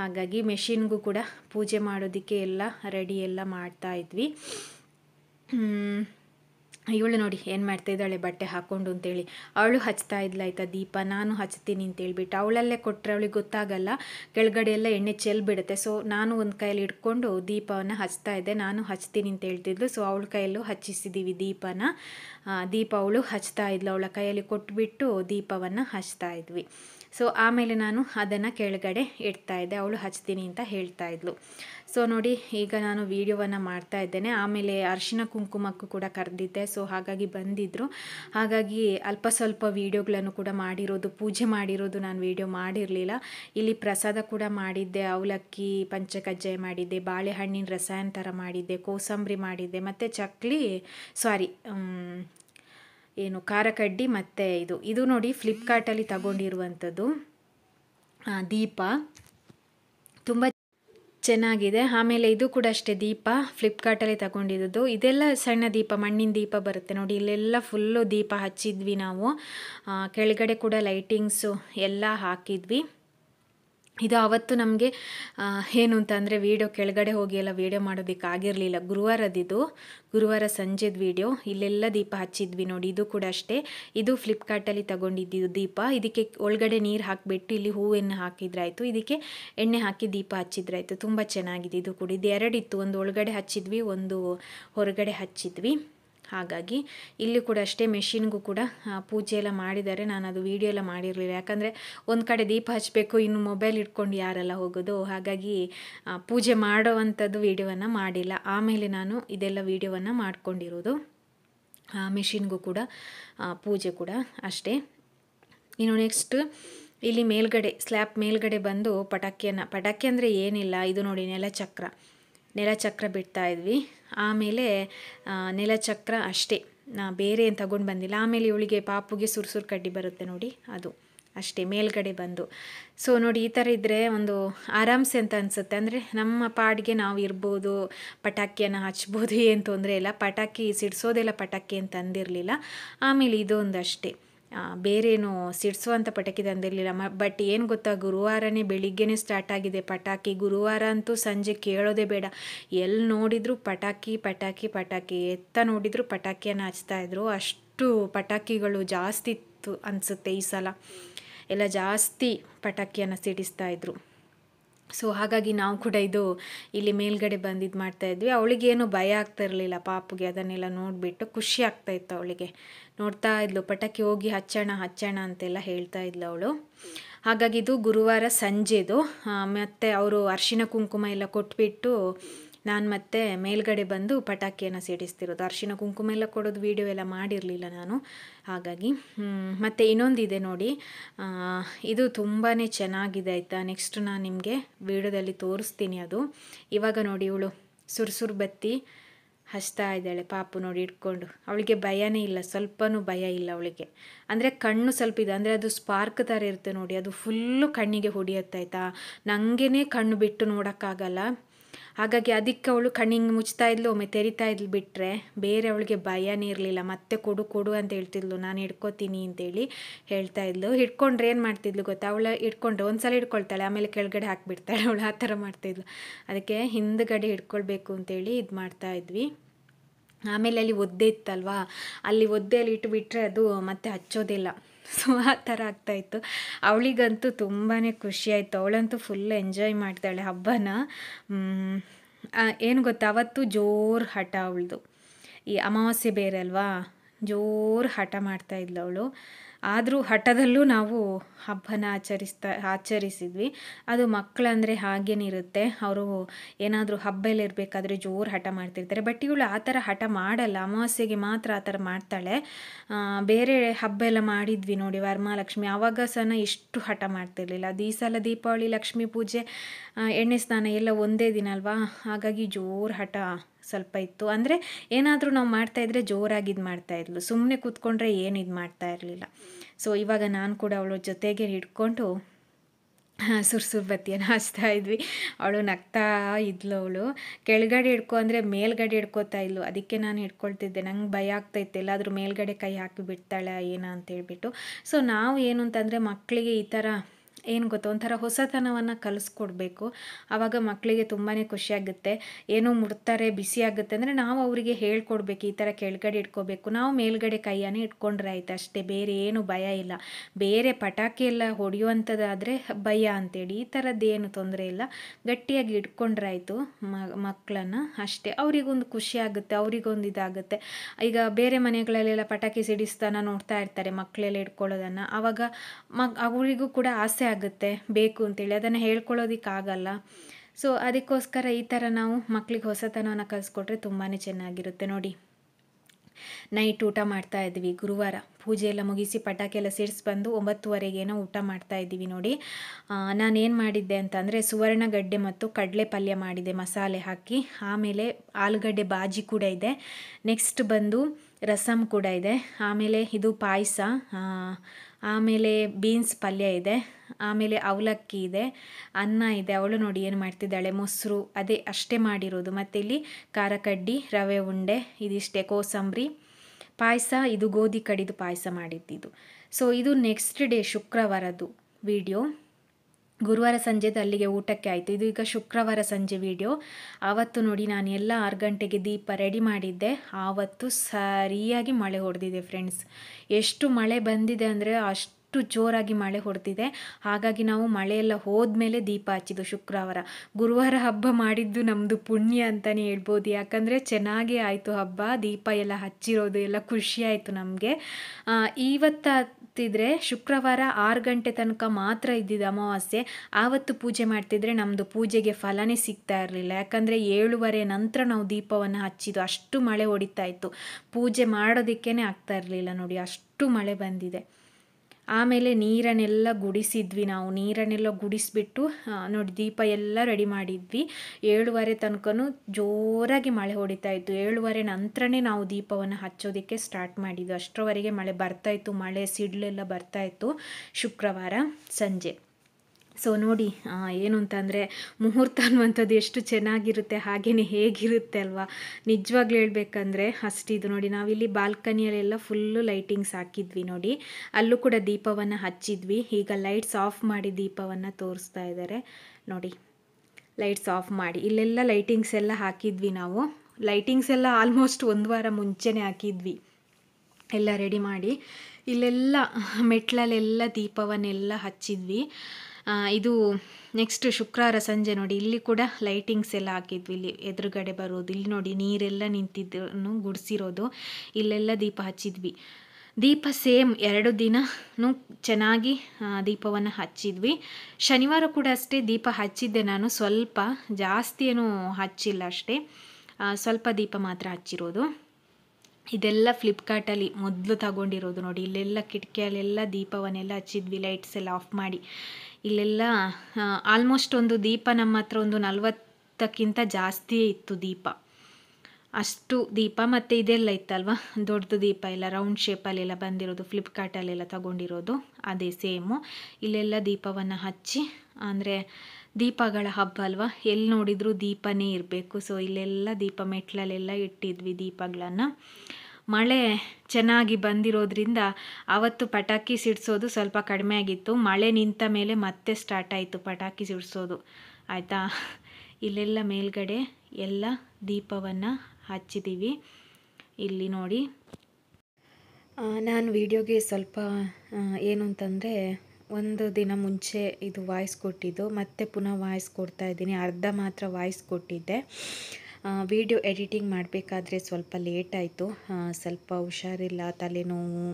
A: ಹಾಗಾಗಿ ಮೆಷಿನ್ಗೂ ಕೂಡ ಪೂಜೆ ಮಾಡೋದಕ್ಕೆ ಎಲ್ಲ ರೆಡಿ ಎಲ್ಲ ಮಾಡ್ತಾ ಇದ್ವಿ ಇವಳು ನೋಡಿ ಏನು ಮಾಡ್ತಾ ಇದ್ದಾಳೆ ಬಟ್ಟೆ ಹಾಕ್ಕೊಂಡು ಅಂತೇಳಿ ಅವಳು ಹಚ್ತಾ ಆಯ್ತಾ ದೀಪ ನಾನು ಹಚ್ತೀನಿ ಅಂತೇಳ್ಬಿಟ್ಟು ಅವಳಲ್ಲೇ ಕೊಟ್ಟರೆ ಅವಳಿಗೆ ಗೊತ್ತಾಗಲ್ಲ ಕೆಳಗಡೆ ಎಲ್ಲ ಎಣ್ಣೆ ಚೆಲ್ಬಿಡುತ್ತೆ ಸೊ ನಾನು ಒಂದು ಕೈಯಲ್ಲಿ ಇಟ್ಕೊಂಡು ದೀಪವನ್ನು ಹಚ್ತಾ ಇದ್ದೆ ನಾನು ಹಚ್ತೀನಿ ಅಂತ ಹೇಳ್ತಿದ್ಲು ಸೊ ಅವಳ ಕೈಯಲ್ಲೂ ಹಚ್ಚಿಸಿದ್ದೀವಿ ದೀಪನ ದೀಪ ಅವಳು ಹಚ್ತಾ ಇದ್ಲು ಅವಳ ಕೈಯಲ್ಲಿ ಕೊಟ್ಬಿಟ್ಟು ದೀಪವನ್ನು ಹಚ್ತಾ ಇದ್ವಿ ಸೊ ಆಮೇಲೆ ನಾನು ಅದನ್ನು ಕೆಳಗಡೆ ಇಡ್ತಾ ಇದ್ದೆ ಅವಳು ಹಚ್ತೀನಿ ಅಂತ ಹೇಳ್ತಾ ಇದ್ಲು ಸೊ ನೋಡಿ ಈಗ ನಾನು ವೀಡಿಯೋವನ್ನು ಮಾಡ್ತಾ ಇದ್ದೇನೆ ಆಮೇಲೆ ಅರಿಶಿಣ ಕುಂಕುಮಕ್ಕೂ ಕೂಡ ಕರೆದಿದ್ದೆ ಸೊ ಹಾಗಾಗಿ ಬಂದಿದ್ದರು ಹಾಗಾಗಿ ಅಲ್ಪ ಸ್ವಲ್ಪ ವೀಡಿಯೋಗಳನ್ನು ಕೂಡ ಮಾಡಿರೋದು ಪೂಜೆ ಮಾಡಿರೋದು ನಾನು ವೀಡಿಯೋ ಮಾಡಿರಲಿಲ್ಲ ಇಲ್ಲಿ ಪ್ರಸಾದ ಕೂಡ ಮಾಡಿದ್ದೆ ಅವಲಕ್ಕಿ ಪಂಚಕಜ್ಜಾಯ ಮಾಡಿದ್ದೆ ಬಾಳೆಹಣ್ಣಿನ ರಸಾಯನ ಥರ ಮಾಡಿದ್ದೆ ಕೋಸಂಬರಿ ಮಾಡಿದ್ದೆ ಮತ್ತು ಚಕ್ಲಿ ಸಾರಿ ಏನು ಖಾರ ಕಡ್ಡಿ ಮತ್ತು ಇದು ಇದು ನೋಡಿ ಫ್ಲಿಪ್ಕಾರ್ಟಲ್ಲಿ ತಗೊಂಡಿರುವಂಥದ್ದು ದೀಪ ತುಂಬ ಚೆನ್ನಾಗಿದೆ ಆಮೇಲೆ ಇದು ಕೂಡ ಅಷ್ಟೇ ದೀಪ ಫ್ಲಿಪ್ಕಾರ್ಟಲ್ಲಿ ತಗೊಂಡಿದ್ದು ಇದೆಲ್ಲ ಸಣ್ಣ ದೀಪ ಮಣ್ಣಿನ ದೀಪ ಬರುತ್ತೆ ನೋಡಿ ಇಲ್ಲೆಲ್ಲ ಫುಲ್ಲು ದೀಪ ಹಚ್ಚಿದ್ವಿ ನಾವು ಕೆಳಗಡೆ ಕೂಡ ಲೈಟಿಂಗ್ಸು ಎಲ್ಲ ಹಾಕಿದ್ವಿ ಇದು ಆವತ್ತು ನಮಗೆ ಏನು ಅಂತಂದರೆ ವೀಡಿಯೋ ಕೆಳಗಡೆ ಹೋಗಿ ಎಲ್ಲ ವೀಡಿಯೋ ಮಾಡೋದಕ್ಕಾಗಿರಲಿಲ್ಲ ಗುರುವಾರದಿದು ಗುರುವಾರ ಸಂಜೆದ ವೀಡಿಯೋ ಇಲ್ಲೆಲ್ಲ ದೀಪ ಹಚ್ಚಿದ್ವಿ ನೋಡಿ ಇದು ಕೂಡ ಅಷ್ಟೇ ಇದು ಫ್ಲಿಪ್ಕಾರ್ಟಲ್ಲಿ ತಗೊಂಡಿದ್ದು ದೀಪ ಇದಕ್ಕೆ ಒಳಗಡೆ ನೀರು ಹಾಕಿಬಿಟ್ಟು ಇಲ್ಲಿ ಹೂವನ್ನು ಹಾಕಿದ್ರಾಯಿತು ಇದಕ್ಕೆ ಎಣ್ಣೆ ಹಾಕಿ ದೀಪ ಹಚ್ಚಿದ್ರಾಯಿತು ತುಂಬ ಚೆನ್ನಾಗಿದೆ ಇದು ಕೂಡ ಇದು ಎರಡಿತ್ತು ಒಂದು ಒಳಗಡೆ ಹಚ್ಚಿದ್ವಿ ಒಂದು ಹೊರಗಡೆ ಹಚ್ಚಿದ್ವಿ ಹಾಗಾಗಿ ಇಲ್ಲಿ ಕೂಡ ಅಷ್ಟೇ ಮೆಷಿನ್ಗೂ ಕೂಡ ಪೂಜೆ ಎಲ್ಲ ಮಾಡಿದ್ದಾರೆ ನಾನು ಅದು ವೀಡಿಯೋ ಎಲ್ಲ ಮಾಡಿರಲಿಲ್ಲ ಯಾಕಂದರೆ ಒಂದು ಕಡೆ ದೀಪ ಹಚ್ಚಬೇಕು ಇನ್ನು ಮೊಬೈಲ್ ಇಟ್ಕೊಂಡು ಯಾರೆಲ್ಲ ಹೋಗೋದು ಹಾಗಾಗಿ ಪೂಜೆ ಮಾಡೋವಂಥದ್ದು ವೀಡಿಯೋವನ್ನು ಮಾಡಿಲ್ಲ ಆಮೇಲೆ ನಾನು ಇದೆಲ್ಲ ವೀಡಿಯೋವನ್ನು ಮಾಡ್ಕೊಂಡಿರೋದು ಮೆಷಿನ್ಗೂ ಕೂಡ ಪೂಜೆ ಕೂಡ ಅಷ್ಟೇ ಇನ್ನು ನೆಕ್ಸ್ಟ್ ಇಲ್ಲಿ ಮೇಲ್ಗಡೆ ಸ್ಲ್ಯಾಪ್ ಮೇಲ್ಗಡೆ ಬಂದು ಪಟಾಕಿಯನ್ನು ಪಟಾಕಿ ಅಂದರೆ ಏನಿಲ್ಲ ಇದು ನೋಡಿ ನೆಲಚಕ್ರ ನೆಲಚಕ್ರ ಬಿಡ್ತಾ ಇದ್ವಿ ಆಮೇಲೆ ನೆಲಚಕ್ರ ಅಷ್ಟೇ ನಾ ಬೇರೆ ಏನು ತಗೊಂಡು ಬಂದಿಲ್ಲ ಆಮೇಲೆ ಇವಳಿಗೆ ಪಾಪುಗೆ ಸುರ್ಸುರು ಕಡ್ಡಿ ಬರುತ್ತೆ ನೋಡಿ ಅದು ಅಷ್ಟೇ ಮೇಲ್ಗಡೆ ಬಂದು ಸೊ ನೋಡಿ ಈ ಥರ ಇದ್ದರೆ ಒಂದು ಆರಾಮ್ಸೆ ಅಂತ ಅನಿಸುತ್ತೆ ಅಂದರೆ ನಮ್ಮ ಪಾಡಿಗೆ ನಾವು ಇರ್ಬೋದು ಪಟಾಕಿಯನ್ನು ಹಚ್ಬೋದು ಏನು ತೊಂದರೆ ಇಲ್ಲ ಪಟಾಕಿ ಸಿಡಿಸೋದೆಲ್ಲ ಪಟಾಕಿ ಅಂತ ಅಂದಿರಲಿಲ್ಲ ಆಮೇಲೆ ಇದೊಂದು ಅಷ್ಟೇ ಬೇರೇನು ಸಿಡಿಸುವಂಥ ಪಟಾಕಿ ತಂದಿರಲಿಲ್ಲ ಮ ಬಟ್ ಏನು ಗೊತ್ತಾ ಗುರುವಾರನೇ ಬೆಳಿಗ್ಗೆನೇ ಸ್ಟಾರ್ಟ್ ಆಗಿದೆ ಪಟಾಕಿ ಗುರುವಾರ ಅಂತೂ ಸಂಜೆ ಕೇಳೋದೇ ಬೇಡ ಎಲ್ಲಿ ನೋಡಿದರೂ ಪಟಾಕಿ ಪಟಾಕಿ ಪಟಾಕಿ ಎತ್ತ ನೋಡಿದರೂ ಪಟಾಕಿಯನ್ನು ಇದ್ರು ಅಷ್ಟು ಪಟಾಕಿಗಳು ಜಾಸ್ತಿ ಇತ್ತು ಅನಿಸುತ್ತೆ ಈ ಸಲ ಎಲ್ಲ ಜಾಸ್ತಿ ಪಟಾಕಿಯನ್ನು ಸಿಡಿಸ್ತಾ ಇದ್ರು ಸೊ ಹಾಗಾಗಿ ನಾವು ಕೂಡ ಇದು ಇಲ್ಲಿ ಮೇಲ್ಗಡೆ ಬಂದಿದ್ದು ಮಾಡ್ತಾಯಿದ್ವಿ ಅವಳಿಗೇನು ಭಯ ಆಗ್ತಾ ಇರಲಿಲ್ಲ ಪಾಪುಗೆ ಅದನ್ನೆಲ್ಲ ನೋಡಿಬಿಟ್ಟು ಖುಷಿ ಆಗ್ತಾ ಇತ್ತು ಅವಳಿಗೆ ನೋಡ್ತಾ ಇದ್ಲು ಪಟಾಕಿ ಹೋಗಿ ಹಚ್ಚೋಣ ಹಚ್ಚೋಣ ಅಂತೆಲ್ಲ ಹೇಳ್ತಾ ಇದ್ಲು ಅವಳು ಹಾಗಾಗಿ ಇದು ಗುರುವಾರ ಸಂಜೆದು ಮತ್ತು ಅವರು ಅರ್ಶಿನ ಕುಂಕುಮ ಎಲ್ಲ ಕೊಟ್ಬಿಟ್ಟು ನಾನು ಮತ್ತೆ ಮೇಲ್ಗಡೆ ಬಂದು ಪಟಾಕಿಯನ್ನು ಸಿಡಿಸ್ತಿರೋದು ಅರ್ಶಿನ ಕುಂಕುಮ ಎಲ್ಲ ಕೊಡೋದು ವೀಡಿಯೋ ಎಲ್ಲ ಮಾಡಿರಲಿಲ್ಲ ನಾನು ಹಾಗಾಗಿ ಮತ್ತು ಇನ್ನೊಂದಿದೆ ನೋಡಿ ಇದು ತುಂಬಾ ಚೆನ್ನಾಗಿದೆ ಆಯಿತಾ ನೆಕ್ಸ್ಟ್ ನಾನು ನಿಮಗೆ ವೀಡಿಯೋದಲ್ಲಿ ತೋರಿಸ್ತೀನಿ ಅದು ಇವಾಗ ನೋಡಿ ಇವಳು ಸುರ್ಸುರ್ ಬತ್ತಿ ಹಚ್ತಾ ಇದ್ದಾಳೆ ಪಾಪು ನೋಡಿ ಇಟ್ಕೊಂಡು ಅವಳಿಗೆ ಭಯನೇ ಇಲ್ಲ ಸ್ವಲ್ಪನೂ ಭಯ ಇಲ್ಲ ಅವಳಿಗೆ ಅಂದರೆ ಕಣ್ಣು ಸ್ವಲ್ಪ ಇದೆ ಅಂದರೆ ಅದು ಸ್ಪಾರ್ಕ್ ಥರ ಇರುತ್ತೆ ನೋಡಿ ಅದು ಫುಲ್ಲು ಕಣ್ಣಿಗೆ ಹೊಡಿಯತ್ತಾಯ್ತಾ ನನಗೇ ಕಣ್ಣು ಬಿಟ್ಟು ನೋಡೋಕ್ಕಾಗಲ್ಲ ಹಾಗಾಗಿ ಅದಕ್ಕೆ ಅವಳು ಕಣ್ಣಿಂಗ್ ಮುಚ್ತಾ ಇದ್ಲು ಒಮ್ಮೆ ತೆರಿತಾ ಇದ್ಲು ಬಿಟ್ಟರೆ ಬೇರೆ ಅವಳಿಗೆ ಭಯನೇ ಇರಲಿಲ್ಲ ಮತ್ತೆ ಕೊಡು ಕೊಡು ಅಂತ ಹೇಳ್ತಿದ್ಲು ನಾನು ಹಿಡ್ಕೋತೀನಿ ಅಂತೇಳಿ ಹೇಳ್ತಾ ಇದ್ಲು ಹಿಡ್ಕೊಂಡ್ರೆ ಏನು ಮಾಡ್ತಿದ್ಲು ಗೊತ್ತಾ ಅವಳು ಹಿಡ್ಕೊಂಡ್ರೆ ಒಂದು ಸಲ ಹಿಡ್ಕೊಳ್ತಾಳೆ ಆಮೇಲೆ ಕೆಳಗಡೆ ಹಾಕಿಬಿಡ್ತಾಳೆ ಅವಳು ಆ ಥರ ಮಾಡ್ತಾಯಿದ್ಲು ಅದಕ್ಕೆ ಹಿಂದ್ಗಡೆ ಹಿಡ್ಕೊಳ್ಬೇಕು ಅಂತೇಳಿ ಇದು ಮಾಡ್ತಾ ಇದ್ವಿ ಆಮೇಲೆ ಅಲ್ಲಿ ಒದ್ದೆ ಇತ್ತಲ್ವಾ ಅಲ್ಲಿ ಒದ್ದೆಯಲ್ಲಿ ಇಟ್ಟುಬಿಟ್ರೆ ಅದು ಮತ್ತೆ ಹಚ್ಚೋದಿಲ್ಲ ಸೊ ಆ ಥರ ಆಗ್ತಾಯಿತ್ತು ಅವಳಿಗಂತೂ ತುಂಬಾ ಖುಷಿಯಾಯಿತು ಅವಳಂತೂ ಫುಲ್ ಎಂಜಾಯ್ ಮಾಡ್ತಾಳೆ ಹಬ್ಬನ ಏನು ಗೊತ್ತಾ ಅವತ್ತು ಜೋರು ಹಠ ಅವಳದು ಈ ಅಮಾವಾಸ್ಯೆ ಬೇರೆ ಅಲ್ವಾ ಜೋರು ಹಠ ಮಾಡ್ತಾಯಿದ್ಲು ಅವಳು ಆದರೂ ಹಠದಲ್ಲೂ ನಾವು ಹಬ್ಬನ ಆಚರಿಸ್ತಾ ಆಚರಿಸಿದ್ವಿ ಅದು ಮಕ್ಕಳಂದರೆ ಹಾಗೇನಿರುತ್ತೆ ಅವರು ಏನಾದರೂ ಹಬ್ಬಲ್ಲಿ ಇರಬೇಕಾದ್ರೆ ಜೋರು ಹಠ ಮಾಡ್ತಿರ್ತಾರೆ ಬಟ್ ಇವಳು ಆ ಥರ ಹಠ ಮಾಡಲ್ಲ ಅಮಾವಾಸ್ಯೆಗೆ ಮಾತ್ರ ಆ ಥರ ಮಾಡ್ತಾಳೆ ಬೇರೆ ಹಬ್ಬ ಎಲ್ಲ ಮಾಡಿದ್ವಿ ನೋಡಿ ವರ್ಮಾಲಕ್ಷ್ಮಿ ಆವಾಗ ಸಹ ಇಷ್ಟು ಹಠ ಮಾಡ್ತಿರ್ಲಿಲ್ಲ ಅದು ಈ ಸಲ ದೀಪಾವಳಿ ಲಕ್ಷ್ಮೀ ಪೂಜೆ ಎಣ್ಣೆ ಸ್ನಾನ ಎಲ್ಲ ಒಂದೇ ದಿನ ಅಲ್ವಾ ಹಾಗಾಗಿ ಜೋರು ಹಠ ಸ್ವಲ್ಪ ಇತ್ತು ಅಂದರೆ ಏನಾದರೂ ನಾವು ಮಾಡ್ತಾಯಿದ್ರೆ ಜೋರಾಗಿ ಇದು ಮಾಡ್ತಾಯಿದ್ಲು ಸುಮ್ಮನೆ ಕೂತ್ಕೊಂಡ್ರೆ ಏನು ಇದು ಮಾಡ್ತಾ ಇರಲಿಲ್ಲ ಸೊ ಇವಾಗ ನಾನು ಕೂಡ ಅವಳು ಜೊತೆಗೆ ಹಿಡ್ಕೊಂಡು ಸುರ್ಸುರ್ಬತ್ತಿಯನ್ನು ಹಚ್ತಾ ಇದ್ವಿ ಅವಳು ನಗ್ತಾ ಇದ್ಲು ಅವಳು ಕೆಳಗಡೆ ಹಿಡ್ಕೊ ಅಂದರೆ ಮೇಲ್ಗಡೆ ಹಿಡ್ಕೋತಾ ಇದ್ಲು ಅದಕ್ಕೆ ನಾನು ಹಿಡ್ಕೊಳ್ತಿದ್ದೆ ನಂಗೆ ಭಯ ಆಗ್ತಾಯಿತ್ತು ಎಲ್ಲಾದರೂ ಮೇಲ್ಗಡೆ ಕೈ ಹಾಕಿ ಬಿಡ್ತಾಳೆ ಏನ ಅಂತ ಹೇಳ್ಬಿಟ್ಟು ಸೊ ನಾವು ಏನು ಅಂತಂದರೆ ಮಕ್ಕಳಿಗೆ ಈ ಥರ ಏನು ಗೊತ್ತು ಒಂಥರ ಹೊಸತನವನ್ನು ಕಲಿಸ್ಕೊಡ್ಬೇಕು ಆವಾಗ ಮಕ್ಕಳಿಗೆ ತುಂಬಾ ಖುಷಿಯಾಗುತ್ತೆ ಏನೋ ಮುಡ್ತಾರೆ ಬಿಸಿ ಆಗುತ್ತೆ ಅಂದರೆ ನಾವು ಅವರಿಗೆ ಹೇಳ್ಕೊಡ್ಬೇಕು ಈ ಥರ ಕೆಳಗಡೆ ಇಟ್ಕೋಬೇಕು ನಾವು ಮೇಲ್ಗಡೆ ಕೈಯನ್ನೇ ಇಟ್ಕೊಂಡ್ರೆ ಆಯ್ತು ಅಷ್ಟೇ ಬೇರೆ ಏನು ಭಯ ಇಲ್ಲ ಬೇರೆ ಪಟಾಕಿ ಎಲ್ಲ ಹೊಡೆಯುವಂಥದ್ದಾದರೆ ಭಯ ಅಂತೇಳಿ ಈ ಥರದ್ದೇನು ತೊಂದರೆ ಇಲ್ಲ ಗಟ್ಟಿಯಾಗಿ ಇಟ್ಕೊಂಡ್ರೆ ಆಯಿತು ಮಕ್ಕಳನ್ನು ಅಷ್ಟೇ ಅವರಿಗೊಂದು ಖುಷಿ ಆಗುತ್ತೆ ಅವರಿಗೊಂದು ಇದಾಗುತ್ತೆ ಈಗ ಬೇರೆ ಮನೆಗಳಲ್ಲೆಲ್ಲ ಪಟಾಕಿ ಸಿಡಿಸ್ತಾನ ನೋಡ್ತಾ ಇರ್ತಾರೆ ಮಕ್ಕಳೆಲ್ಲ ಇಟ್ಕೊಳ್ಳೋದನ್ನು ಆವಾಗ ಮಗ್ ಅವರಿಗೂ ಕೂಡ ಆಸೆ ಆಗುತ್ತೆ ಬೇಕು ಅಂತೇಳಿ ಅದನ್ನು ಹೇಳ್ಕೊಳ್ಳೋದಕ್ಕಾಗಲ್ಲ ಸೊ ಅದಕ್ಕೋಸ್ಕರ ಈ ಥರ ನಾವು ಮಕ್ಕಳಿಗೆ ಹೊಸತನವನ್ನು ಕಲಿಸ್ಕೊಟ್ರೆ ತುಂಬಾ ಚೆನ್ನಾಗಿರುತ್ತೆ ನೋಡಿ ನೈಟ್ ಊಟ ಮಾಡ್ತಾ ಇದ್ವಿ ಗುರುವಾರ ಪೂಜೆ ಎಲ್ಲ ಮುಗಿಸಿ ಪಟಾಕಿ ಎಲ್ಲ ಸಿಡಿಸಿ ಬಂದು ಒಂಬತ್ತುವರೆಗೇನೋ ಊಟ ಮಾಡ್ತಾ ಇದ್ದೀವಿ ನೋಡಿ ನಾನೇನು ಮಾಡಿದ್ದೆ ಅಂತಂದರೆ ಸುವರ್ಣಗಡ್ಡೆ ಮತ್ತು ಕಡಲೆ ಪಲ್ಯ ಮಾಡಿದೆ ಮಸಾಲೆ ಹಾಕಿ ಆಮೇಲೆ ಆಲೂಗಡ್ಡೆ ಬಾಜಿ ಕೂಡ ಇದೆ ನೆಕ್ಸ್ಟ್ ಬಂದು ರಸಮ್ ಕೂಡ ಇದೆ ಆಮೇಲೆ ಇದು ಪಾಯಸ ಆಮೇಲೆ ಬೀನ್ಸ್ ಪಲ್ಯ ಇದೆ ಆಮೇಲೆ ಅವಲಕ್ಕಿ ಇದೆ ಅನ್ನ ಇದೆ ಅವಳು ನೋಡಿ ಏನು ಮಾಡ್ತಿದ್ದಾಳೆ ಮೊಸರು ಅದೇ ಅಷ್ಟೇ ಮಾಡಿರೋದು ಮತ್ತು ಇಲ್ಲಿ ಖಾರ ಕಡ್ಡಿ ರವೆ ಉಂಡೆ ಇದಿಷ್ಟೇ ಕೋಸಂಬರಿ ಪಾಯಸ ಇದು ಗೋಧಿ ಕಡಿದು ಪಾಯಸ ಮಾಡಿದ್ದಿದ್ದು ಸೊ ಇದು ನೆಕ್ಸ್ಟ್ ಡೇ ಶುಕ್ರವಾರದ್ದು ವಿಡಿಯೋ ಗುರುವಾರ ಸಂಜೆದು ಅಲ್ಲಿಗೆ ಊಟಕ್ಕೆ ಆಯಿತು ಇದು ಈಗ ಶುಕ್ರವಾರ ಸಂಜೆ ವಿಡಿಯೋ ಆವತ್ತು ನೋಡಿ ನಾನು ಎಲ್ಲ ಆರು ಗಂಟೆಗೆ ದೀಪ ರೆಡಿ ಮಾಡಿದ್ದೆ ಆವತ್ತು ಸರಿಯಾಗಿ ಮಳೆ ಹೊಡೆದಿದೆ ಫ್ರೆಂಡ್ಸ್ ಎಷ್ಟು ಮಳೆ ಬಂದಿದೆ ಅಂದರೆ ಅಷ್ಟು ಅಷ್ಟು ಜೋರಾಗಿ ಮಳೆ ಹೊಡೆದಿದೆ ಹಾಗಾಗಿ ನಾವು ಮಳೆಯೆಲ್ಲ ಹೋದ್ಮೇಲೆ ದೀಪ ಹಚ್ಚಿದ್ದು ಶುಕ್ರವಾರ ಗುರುವಾರ ಹಬ್ಬ ಮಾಡಿದ್ದು ನಮ್ಮದು ಪುಣ್ಯ ಅಂತಲೇ ಹೇಳ್ಬೋದು ಯಾಕಂದರೆ ಚೆನ್ನಾಗೇ ಆಯಿತು ಹಬ್ಬ ದೀಪ ಎಲ್ಲ ಹಚ್ಚಿರೋದು ಎಲ್ಲ ಖುಷಿಯಾಯಿತು ನಮಗೆ ಇವತ್ತು ಶುಕ್ರವಾರ ಆರು ಗಂಟೆ ತನಕ ಮಾತ್ರ ಇದ್ದಿದ್ದು ಅಮಾವಾಸ್ಯೆ ಆವತ್ತು ಪೂಜೆ ಮಾಡ್ತಿದ್ರೆ ನಮ್ಮದು ಪೂಜೆಗೆ ಫಲನೇ ಸಿಗ್ತಾ ಇರಲಿಲ್ಲ ಯಾಕಂದರೆ ಏಳುವರೆ ನಂತರ ನಾವು ದೀಪವನ್ನು ಹಚ್ಚಿದ್ದು ಅಷ್ಟು ಮಳೆ ಹೊಡಿತಾ ಇತ್ತು ಪೂಜೆ ಮಾಡೋದಕ್ಕೇ ಆಗ್ತಾ ಇರಲಿಲ್ಲ ನೋಡಿ ಅಷ್ಟು ಮಳೆ ಬಂದಿದೆ ಆಮೇಲೆ ನೀರನ್ನೆಲ್ಲ ಗುಡಿಸಿದ್ವಿ ನಾವು ನೀರನ್ನೆಲ್ಲ ಗುಡಿಸಿಬಿಟ್ಟು ನೋಡಿ ದೀಪ ಎಲ್ಲ ರೆಡಿ ಮಾಡಿದ್ವಿ ಏಳುವರೆ ತನಕನೂ ಜೋರಾಗಿ ಮಳೆ ಹೊಡಿತಾ ಇತ್ತು ಏಳುವರೆ ನಂತರನೇ ನಾವು ದೀಪವನ್ನು ಹಚ್ಚೋದಕ್ಕೆ ಸ್ಟಾರ್ಟ್ ಮಾಡಿದ್ದು ಅಷ್ಟರವರೆಗೆ ಮಳೆ ಬರ್ತಾಯಿತ್ತು ಮಳೆ ಸಿಡ್ಲೆಲ್ಲ ಬರ್ತಾಯಿತ್ತು ಶುಕ್ರವಾರ ಸಂಜೆ ಸೊ ನೋಡಿ ಏನು ಅಂತಂದರೆ ಮುಹೂರ್ತ ಅನ್ನುವಂಥದ್ದು ಎಷ್ಟು ಚೆನ್ನಾಗಿರುತ್ತೆ ಹಾಗೇ ಹೇಗಿರುತ್ತೆ ಅಲ್ವಾ ನಿಜವಾಗ್ಲೂ ಹೇಳಬೇಕಂದ್ರೆ ಅಷ್ಟಿದು ನೋಡಿ ನಾವಿಲ್ಲಿ ಬಾಲ್ಕನಿಯಲ್ಲೆಲ್ಲ ಫುಲ್ಲು ಲೈಟಿಂಗ್ಸ್ ಹಾಕಿದ್ವಿ ನೋಡಿ ಅಲ್ಲೂ ಕೂಡ ದೀಪವನ್ನು ಹಚ್ಚಿದ್ವಿ ಈಗ ಲೈಟ್ಸ್ ಆಫ್ ಮಾಡಿ ದೀಪವನ್ನು ತೋರಿಸ್ತಾ ಇದ್ದಾರೆ ನೋಡಿ ಲೈಟ್ಸ್ ಆಫ್ ಮಾಡಿ ಇಲ್ಲೆಲ್ಲ ಲೈಟಿಂಗ್ಸ್ ಎಲ್ಲ ಹಾಕಿದ್ವಿ ನಾವು ಲೈಟಿಂಗ್ಸ್ ಎಲ್ಲ ಆಲ್ಮೋಸ್ಟ್ ಒಂದು ವಾರ ಮುಂಚೆನೇ ಹಾಕಿದ್ವಿ ಎಲ್ಲ ರೆಡಿ ಮಾಡಿ ಇಲ್ಲೆಲ್ಲ ಮೆಟ್ಲಲ್ಲೆಲ್ಲ ದೀಪವನ್ನೆಲ್ಲ ಹಚ್ಚಿದ್ವಿ ಇದು ನೆಕ್ಸ್ಟ್ ಶುಕ್ರವಾರ ಸಂಜೆ ನೋಡಿ ಇಲ್ಲಿ ಕೂಡ ಲೈಟಿಂಗ್ಸ್ ಎಲ್ಲ ಹಾಕಿದ್ವಿ ಇಲ್ಲಿ ಎದುರುಗಡೆ ಬರೋದು ಇಲ್ಲಿ ನೋಡಿ ನೀರೆಲ್ಲ ನಿಂತಿದ್ದನ್ನು ಗುಡಿಸಿರೋದು ಇಲ್ಲೆಲ್ಲ ದೀಪ ಹಚ್ಚಿದ್ವಿ ದೀಪ ಸೇಮ್ ಎರಡು ದಿನನೂ ಚೆನ್ನಾಗಿ ದೀಪವನ್ನು ಹಚ್ಚಿದ್ವಿ ಶನಿವಾರ ಕೂಡ ಅಷ್ಟೇ ದೀಪ ಹಚ್ಚಿದ್ದೆ ನಾನು ಸ್ವಲ್ಪ ಜಾಸ್ತಿ ಏನೂ ಹಚ್ಚಿಲ್ಲ ಅಷ್ಟೇ ಸ್ವಲ್ಪ ದೀಪ ಮಾತ್ರ ಹಚ್ಚಿರೋದು ಇದೆಲ್ಲ ಫ್ಲಿಪ್ಕಾರ್ಟಲ್ಲಿ ಮೊದಲು ತಗೊಂಡಿರೋದು ನೋಡಿ ಇಲ್ಲೆಲ್ಲ ಕಿಟಕಿಯಲ್ಲೆಲ್ಲ ದೀಪವನ್ನೆಲ್ಲ ಹಚ್ಚಿದ್ವಿ ಲೈಟ್ಸ್ ಎಲ್ಲ ಆಫ್ ಮಾಡಿ ಇಲ್ಲೆಲ್ಲ ಆಲ್ಮೋಸ್ಟ್ ಒಂದು ದೀಪ ನಮ್ಮ ಹತ್ರ ಒಂದು ನಲ್ವತ್ತಕ್ಕಿಂತ ಜಾಸ್ತಿಯೇ ಇತ್ತು ದೀಪ ಅಷ್ಟು ದೀಪ ಮತ್ತು ಇದೆಲ್ಲ ಇತ್ತಲ್ವಾ ದೊಡ್ಡದು ದೀಪ ಎಲ್ಲ ರೌಂಡ್ ಶೇಪಲ್ಲೆಲ್ಲ ಬಂದಿರೋದು ಫ್ಲಿಪ್ಕಾರ್ಟಲ್ಲೆಲ್ಲ ತಗೊಂಡಿರೋದು ಅದೇ ಸೇಮು ಇಲ್ಲೆಲ್ಲ ದೀಪವನ್ನು ಹಚ್ಚಿ ಅಂದರೆ ದೀಪಗಳ ಹಬ್ಬ ಅಲ್ವಾ ಎಲ್ಲಿ ನೋಡಿದರೂ ದೀಪನೇ ಇರಬೇಕು ಸೊ ಇಲ್ಲೆಲ್ಲ ದೀಪ ಮೆಟ್ಲಲ್ಲೆಲ್ಲ ಇಟ್ಟಿದ್ವಿ ದೀಪಗಳನ್ನು ಮಳೆ ಚೆನ್ನಾಗಿ ಬಂದಿರೋದ್ರಿಂದ ಆವತ್ತು ಪಟಾಕಿ ಸಿಡಿಸೋದು ಸ್ವಲ್ಪ ಕಡಿಮೆ ಆಗಿತ್ತು ಮಳೆ ನಿಂತ ಮೇಲೆ ಮತ್ತೆ ಸ್ಟಾರ್ಟ್ ಆಯಿತು ಪಟಾಕಿ ಸಿಡಿಸೋದು ಆಯಿತಾ ಇಲ್ಲೆಲ್ಲ ಮೇಲ್ಗಡೆ ಎಲ್ಲ ದೀಪವನ್ನು ಹಚ್ಚಿದ್ದೀವಿ ಇಲ್ಲಿ ನೋಡಿ ನಾನು ವಿಡಿಯೋಗೆ ಸ್ವಲ್ಪ ಏನು ಅಂತಂದರೆ ಒಂದು ದಿನ ಮುಂಚೆ ಇದು ವಾಯ್ಸ್ ಕೊಟ್ಟಿದ್ದು ಮತ್ತೆ ಪುನಃ ವಾಯ್ಸ್ ಕೊಡ್ತಾ ಇದ್ದೀನಿ ಅರ್ಧ ಮಾತ್ರ ವಾಯ್ಸ್ ಕೊಟ್ಟಿದ್ದೆ ವಿಡಿಯೋ ಎಡಿಟಿಂಗ್ ಮಾಡಬೇಕಾದ್ರೆ ಸ್ವಲ್ಪ ಲೇಟ್ ಆಯಿತು ಸ್ವಲ್ಪ ಹುಷಾರಿಲ್ಲ ತಲೆನೋವು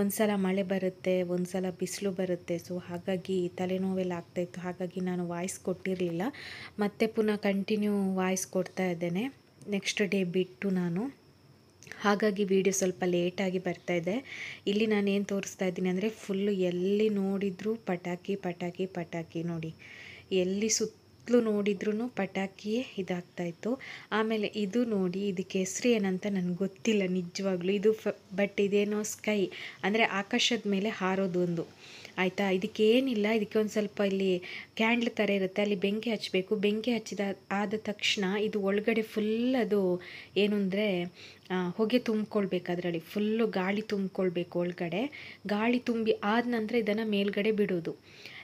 A: ಒಂದು ಸಲ ಮಳೆ ಬರುತ್ತೆ ಒಂದು ಸಲ ಬಿಸಿಲು ಬರುತ್ತೆ ಸೊ ಹಾಗಾಗಿ ತಲೆನೋವೆಲ್ಲ ಆಗ್ತಾಯಿತ್ತು ಹಾಗಾಗಿ ನಾನು ವಾಯ್ಸ್ ಕೊಟ್ಟಿರಲಿಲ್ಲ ಮತ್ತೆ ಪುನಃ ಕಂಟಿನ್ಯೂ ವಾಯ್ಸ್ ಕೊಡ್ತಾ ಇದ್ದೇನೆ ನೆಕ್ಸ್ಟ್ ಡೇ ಬಿಟ್ಟು ನಾನು ಹಾಗಾಗಿ ವಿಡಿಯೋ ಸ್ವಲ್ಪ ಲೇಟಾಗಿ ಬರ್ತಾ ಇದೆ ಇಲ್ಲಿ ನಾನು ಏನು ತೋರಿಸ್ತಾ ಇದ್ದೀನಿ ಅಂದರೆ ಫುಲ್ಲು ಎಲ್ಲಿ ನೋಡಿದರೂ ಪಟಾಕಿ ಪಟಾಕಿ ಪಟಾಕಿ ನೋಡಿ ಎಲ್ಲಿ ಸುತ್ತ ಸುತ್ತಲೂ ನೋಡಿದ್ರೂ ಪಟಾಕಿಯೇ ಇದಾಗ್ತಾಯಿತ್ತು ಆಮೇಲೆ ಇದು ನೋಡಿ ಇದಕ್ಕೆ ಹೆಸ್ರು ಏನಂತ ನನಗೆ ಗೊತ್ತಿಲ್ಲ ನಿಜವಾಗ್ಲೂ ಇದು ಫ ಬಟ್ ಇದೇನೋ ಸ್ಕೈ ಅಂದರೆ ಆಕಾಶದ ಮೇಲೆ ಹಾರೋದೊಂದು ಆಯಿತಾ ಇದಕ್ಕೆ ಏನಿಲ್ಲ ಇದಕ್ಕೆ ಒಂದು ಸ್ವಲ್ಪ ಇಲ್ಲಿ ಕ್ಯಾಂಡ್ಲ್ ಥರ ಇರುತ್ತೆ ಅಲ್ಲಿ ಬೆಂಕಿ ಹಚ್ಚಬೇಕು ಬೆಂಕಿ ಹಚ್ಚಿದ ಆದ ತಕ್ಷಣ ಇದು ಒಳಗಡೆ ಫುಲ್ ಅದು ಏನು ಅಂದರೆ ಹೊಗೆ ತುಂಬ್ಕೊಳ್ಬೇಕು ಅದರಲ್ಲಿ ಫುಲ್ಲು ಗಾಳಿ ತುಂಬ್ಕೊಳ್ಬೇಕು ಒಳಗಡೆ ಗಾಳಿ ತುಂಬಿ ಆದ ನಂತರ ಇದನ್ನು ಮೇಲ್ಗಡೆ ಬಿಡೋದು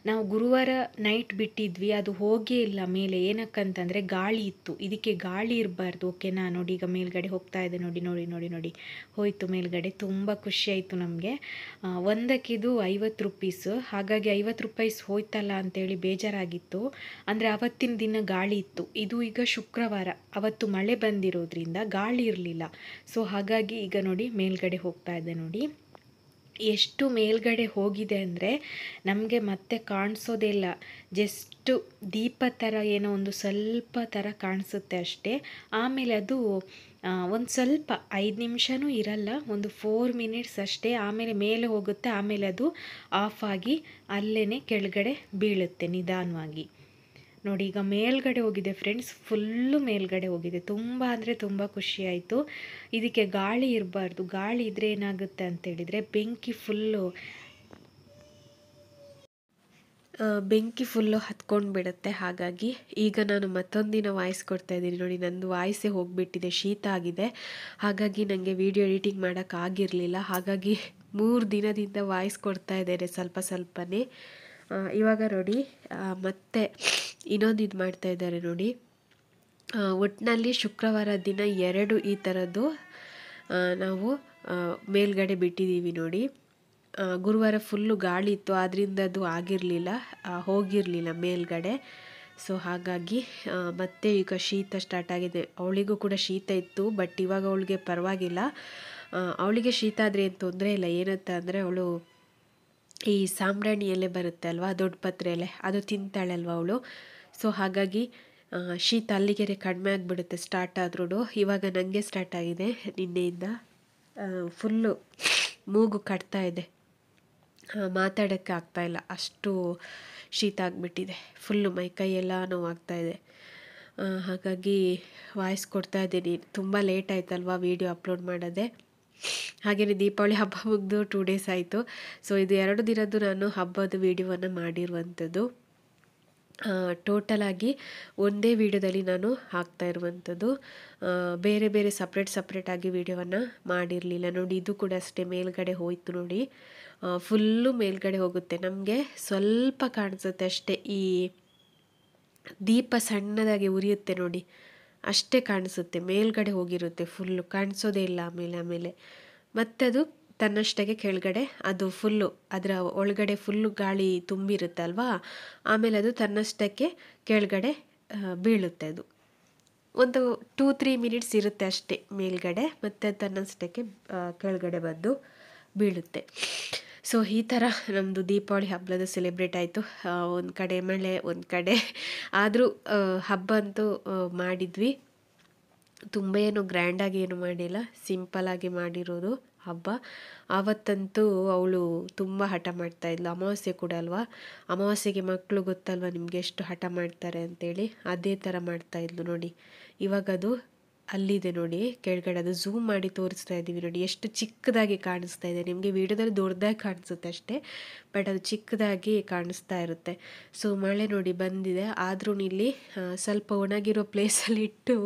A: ನಾವು ಗುರುವಾರ ನೈಟ್ ಬಿಟ್ಟಿದ್ವಿ ಅದು ಹೋಗೇ ಇಲ್ಲ ಮೇಲೆ ಏನಕ್ಕಂತಂದರೆ ಗಾಳಿ ಇತ್ತು ಇದಕ್ಕೆ ಗಾಳಿ ಇರಬಾರ್ದು ಓಕೆನಾ ನೋಡಿ ಈಗ ಮೇಲ್ಗಡೆ ಹೋಗ್ತಾ ಇದೆ ನೋಡಿ ನೋಡಿ ನೋಡಿ ನೋಡಿ ಹೋಯಿತು ಮೇಲ್ಗಡೆ ತುಂಬ ಖುಷಿಯಾಯಿತು ನಮಗೆ ಒಂದಕ್ಕಿದು ಐವತ್ತು ರೂಪೀಸ್ ಹಾಗಾಗಿ ಐವತ್ತು ರೂಪಾಯಿಸ್ ಹೋಯ್ತಲ್ಲ ಅಂತೇಳಿ ಬೇಜಾರಾಗಿತ್ತು ಅಂದರೆ ಅವತ್ತಿನ ದಿನ ಗಾಳಿ ಇತ್ತು ಇದು ಈಗ ಶುಕ್ರವಾರ ಅವತ್ತು ಮಳೆ ಬಂದಿರೋದ್ರಿಂದ ಗಾಳಿ ಇರಲಿಲ್ಲ ಸೊ ಹಾಗಾಗಿ ಈಗ ನೋಡಿ ಮೇಲ್ಗಡೆ ಹೋಗ್ತಾ ಇದೆ ನೋಡಿ ಎಷ್ಟು ಮೇಲ್ಗಡೆ ಹೋಗಿದೆ ಅಂದರೆ ನಮಗೆ ಮತ್ತೆ ಕಾಣಿಸೋದೇ ಇಲ್ಲ ಜಸ್ಟು ದೀಪ ಥರ ಏನೋ ಒಂದು ಸ್ವಲ್ಪ ಥರ ಕಾಣಿಸುತ್ತೆ ಅಷ್ಟೇ ಆಮೇಲೆ ಅದು ಒಂದು ಸ್ವಲ್ಪ ಐದು ನಿಮಿಷನೂ ಇರಲ್ಲ ಒಂದು ಫೋರ್ ಮಿನಿಟ್ಸ್ ಅಷ್ಟೇ ಆಮೇಲೆ ಮೇಲೆ ಹೋಗುತ್ತೆ ಆಮೇಲೆ ಅದು ಆಫ್ ಆಗಿ ಅಲ್ಲೇ ಕೆಳಗಡೆ ಬೀಳುತ್ತೆ ನಿಧಾನವಾಗಿ ನೋಡಿ ಈಗ ಮೇಲ್ಗಡೆ ಹೋಗಿದೆ ಫ್ರೆಂಡ್ಸ್ ಫುಲ್ಲು ಮೇಲ್ಗಡೆ ಹೋಗಿದೆ ತುಂಬ ಅಂದರೆ ತುಂಬ ಖುಷಿಯಾಯಿತು ಇದಕ್ಕೆ ಗಾಳಿ ಇರಬಾರ್ದು ಗಾಳಿ ಇದ್ದರೆ ಏನಾಗುತ್ತೆ ಅಂತೇಳಿದರೆ ಬೆಂಕಿ ಫುಲ್ಲು ಬೆಂಕಿ ಫುಲ್ಲು ಹತ್ಕೊಂಡು ಬಿಡುತ್ತೆ ಹಾಗಾಗಿ ಈಗ ನಾನು ಮತ್ತೊಂದಿನ ವಾಯ್ಸ್ ಕೊಡ್ತಾ ಇದ್ದೀನಿ ನೋಡಿ ನಂದು ವಾಯ್ಸೇ ಹೋಗಿಬಿಟ್ಟಿದೆ ಶೀತ ಆಗಿದೆ ಹಾಗಾಗಿ ನನಗೆ ವೀಡಿಯೋ ಎಡಿಟಿಂಗ್ ಮಾಡೋಕ್ಕಾಗಿರಲಿಲ್ಲ ಹಾಗಾಗಿ ಮೂರು ದಿನದಿಂದ ವಾಯ್ಸ್ ಕೊಡ್ತಾ ಇದ್ದೇನೆ ಸ್ವಲ್ಪ ಸ್ವಲ್ಪನೇ ಇವಾಗ ನೋಡಿ ಮತ್ತೆ ಇನ್ನೊಂದು ಇದು ಮಾಡ್ತಾ ಇದ್ದಾರೆ ನೋಡಿ ಒಟ್ಟಿನಲ್ಲಿ ಶುಕ್ರವಾರ ದಿನ ಎರಡು ಈ ಥರದ್ದು ನಾವು ಮೇಲ್ಗಡೆ ಬಿಟ್ಟಿದ್ದೀವಿ ನೋಡಿ ಗುರುವಾರ ಫುಲ್ಲು ಗಾಳಿ ಇತ್ತು ಆದ್ದರಿಂದ ಅದು ಆಗಿರಲಿಲ್ಲ ಹೋಗಿರಲಿಲ್ಲ ಮೇಲ್ಗಡೆ ಸೊ ಹಾಗಾಗಿ ಮತ್ತೆ ಈಗ ಶೀತ ಸ್ಟಾರ್ಟ್ ಆಗಿದೆ ಅವಳಿಗೂ ಕೂಡ ಶೀತ ಇತ್ತು ಬಟ್ ಇವಾಗ ಅವಳಿಗೆ ಪರವಾಗಿಲ್ಲ ಅವಳಿಗೆ ಶೀತ ಆದರೆ ಏನು ತೊಂದರೆ ಇಲ್ಲ ಏನಂತ ಅಂದರೆ ಅವಳು ಈ ಸಾಂಬ್ರಾಣಿ ಎಲೆ ಬರುತ್ತೆ ಅಲ್ವಾ ದೊಡ್ಡ ಪತ್ರೆ ಅದು ತಿಂತಾಳಲ್ವ ಅವಳು ಸೊ ಹಾಗಾಗಿ ಶೀತ ಅಲ್ಲಿಗೆರೆ ಕಡಿಮೆ ಆಗಿಬಿಡುತ್ತೆ ಸ್ಟಾರ್ಟ್ ಆದ್ರೂ ಇವಾಗ ನನಗೆ ಸ್ಟಾರ್ಟ್ ಆಗಿದೆ ನಿನ್ನೆಯಿಂದ ಫುಲ್ಲು ಮೂಗು ಕಟ್ತಾ ಇದೆ ಮಾತಾಡೋಕ್ಕೆ ಆಗ್ತಾಯಿಲ್ಲ ಅಷ್ಟು ಶೀತ ಆಗಿಬಿಟ್ಟಿದೆ ಫುಲ್ಲು ಎಲ್ಲ ನೋವು ಇದೆ ಹಾಗಾಗಿ ವಾಯ್ಸ್ ಕೊಡ್ತಾ ಇದ್ದೀನಿ ತುಂಬ ಲೇಟ್ ಆಯ್ತಲ್ವಾ ವೀಡಿಯೋ ಅಪ್ಲೋಡ್ ಮಾಡೋದೇ ಹಾಗೆಯೇ ದೀಪಾವಳಿ ಹಬ್ಬ ಮುಗಿದು ಟೂ ಡೇಸ್ ಆಯಿತು ಸೊ ಇದು ಎರಡು ದಿನದ್ದು ನಾನು ಹಬ್ಬದ ವೀಡಿಯೋವನ್ನು ಮಾಡಿರುವಂಥದ್ದು ಟೋಟಲಾಗಿ ಒಂದೇ ವೀಡಿಯೋದಲ್ಲಿ ನಾನು ಹಾಕ್ತಾ ಇರುವಂಥದ್ದು ಬೇರೆ ಬೇರೆ ಸಪ್ರೇಟ್ ಸಪ್ರೇಟಾಗಿ ವಿಡಿಯೋವನ್ನು ಮಾಡಿರಲಿಲ್ಲ ನೋಡಿ ಇದು ಕೂಡ ಅಷ್ಟೇ ಮೇಲ್ಗಡೆ ಹೋಯಿತು ನೋಡಿ ಫುಲ್ಲು ಮೇಲ್ಗಡೆ ಹೋಗುತ್ತೆ ನಮಗೆ ಸ್ವಲ್ಪ ಕಾಣಿಸುತ್ತೆ ಅಷ್ಟೇ ಈ ದೀಪ ಸಣ್ಣದಾಗಿ ಉರಿಯುತ್ತೆ ನೋಡಿ ಅಷ್ಟೇ ಕಾಣಿಸುತ್ತೆ ಮೇಲ್ಗಡೆ ಹೋಗಿರುತ್ತೆ ಫುಲ್ಲು ಕಾಣಿಸೋದೇ ಇಲ್ಲ ಆಮೇಲೆ ಆಮೇಲೆ ಮತ್ತದು ತನ್ನಷ್ಟಕ್ಕೆ ಕೆಳಗಡೆ ಅದು ಫುಲ್ಲು ಅದರ ಒಳಗಡೆ ಫುಲ್ಲು ಗಾಳಿ ತುಂಬಿರುತ್ತಲ್ವಾ ಆಮೇಲೆ ಅದು ತನ್ನಷ್ಟಕ್ಕೆ ಕೆಳಗಡೆ ಬೀಳುತ್ತೆ ಅದು ಒಂದು ಟೂ ತ್ರೀ ಮಿನಿಟ್ಸ್ ಇರುತ್ತೆ ಅಷ್ಟೇ ಮೇಲ್ಗಡೆ ಮತ್ತು ತನ್ನಷ್ಟಕ್ಕೆ ಕೆಳಗಡೆ ಬಂದು ಬೀಳುತ್ತೆ ಸೊ ಈ ಥರ ನಮ್ಮದು ದೀಪಾವಳಿ ಹಬ್ಬದ ಸೆಲೆಬ್ರೇಟ್ ಆಯಿತು ಒಂದು ಕಡೆ ಮಳೆ ಒಂದು ಕಡೆ ಆದರೂ ಹಬ್ಬ ಅಂತೂ ಮಾಡಿದ್ವಿ ತುಂಬ ಏನು ಗ್ರ್ಯಾಂಡಾಗಿ ಏನು ಮಾಡಿಲ್ಲ ಸಿಂಪಲ್ಲಾಗಿ ಮಾಡಿರೋದು ಹಬ್ಬ ಆವತ್ತಂತೂ ಅವಳು ತುಂಬ ಹಠ ಮಾಡ್ತಾ ಇದ್ಳು ಅಮಾವಾಸ್ಯೆ ಕೂಡ ಅಲ್ವಾ ಅಮಾವಾಸ್ಯೆಗೆ ಮಕ್ಕಳು ಗೊತ್ತಲ್ವ ನಿಮಗೆ ಎಷ್ಟು ಹಠ ಮಾಡ್ತಾರೆ ಅಂತೇಳಿ ಅದೇ ಥರ ಮಾಡ್ತಾ ಇದ್ಲು ನೋಡಿ ಇವಾಗ ಅದು ಅಲ್ಲಿದೆ ನೋಡಿ ಕೆಳಗಡೆ ಅದು ಝೂಮ್ ಮಾಡಿ ತೋರಿಸ್ತಾ ಇದ್ದೀವಿ ನೋಡಿ ಎಷ್ಟು ಚಿಕ್ಕದಾಗಿ ಕಾಣಿಸ್ತಾ ಇದೆ ನಿಮಗೆ ವಿಡಿಯೋದಲ್ಲಿ ದೊಡ್ಡದಾಗಿ ಕಾಣಿಸುತ್ತೆ ಅಷ್ಟೇ ಬಟ್ ಅದು ಚಿಕ್ಕದಾಗಿ ಕಾಣಿಸ್ತಾ ಇರುತ್ತೆ ಸೊ ಮಳೆ ನೋಡಿ ಬಂದಿದೆ ಆದ್ರೂ ಇಲ್ಲಿ ಸ್ವಲ್ಪ ಒಣಗಿರೋ ಪ್ಲೇಸಲ್ಲಿ ಇಟ್ಟು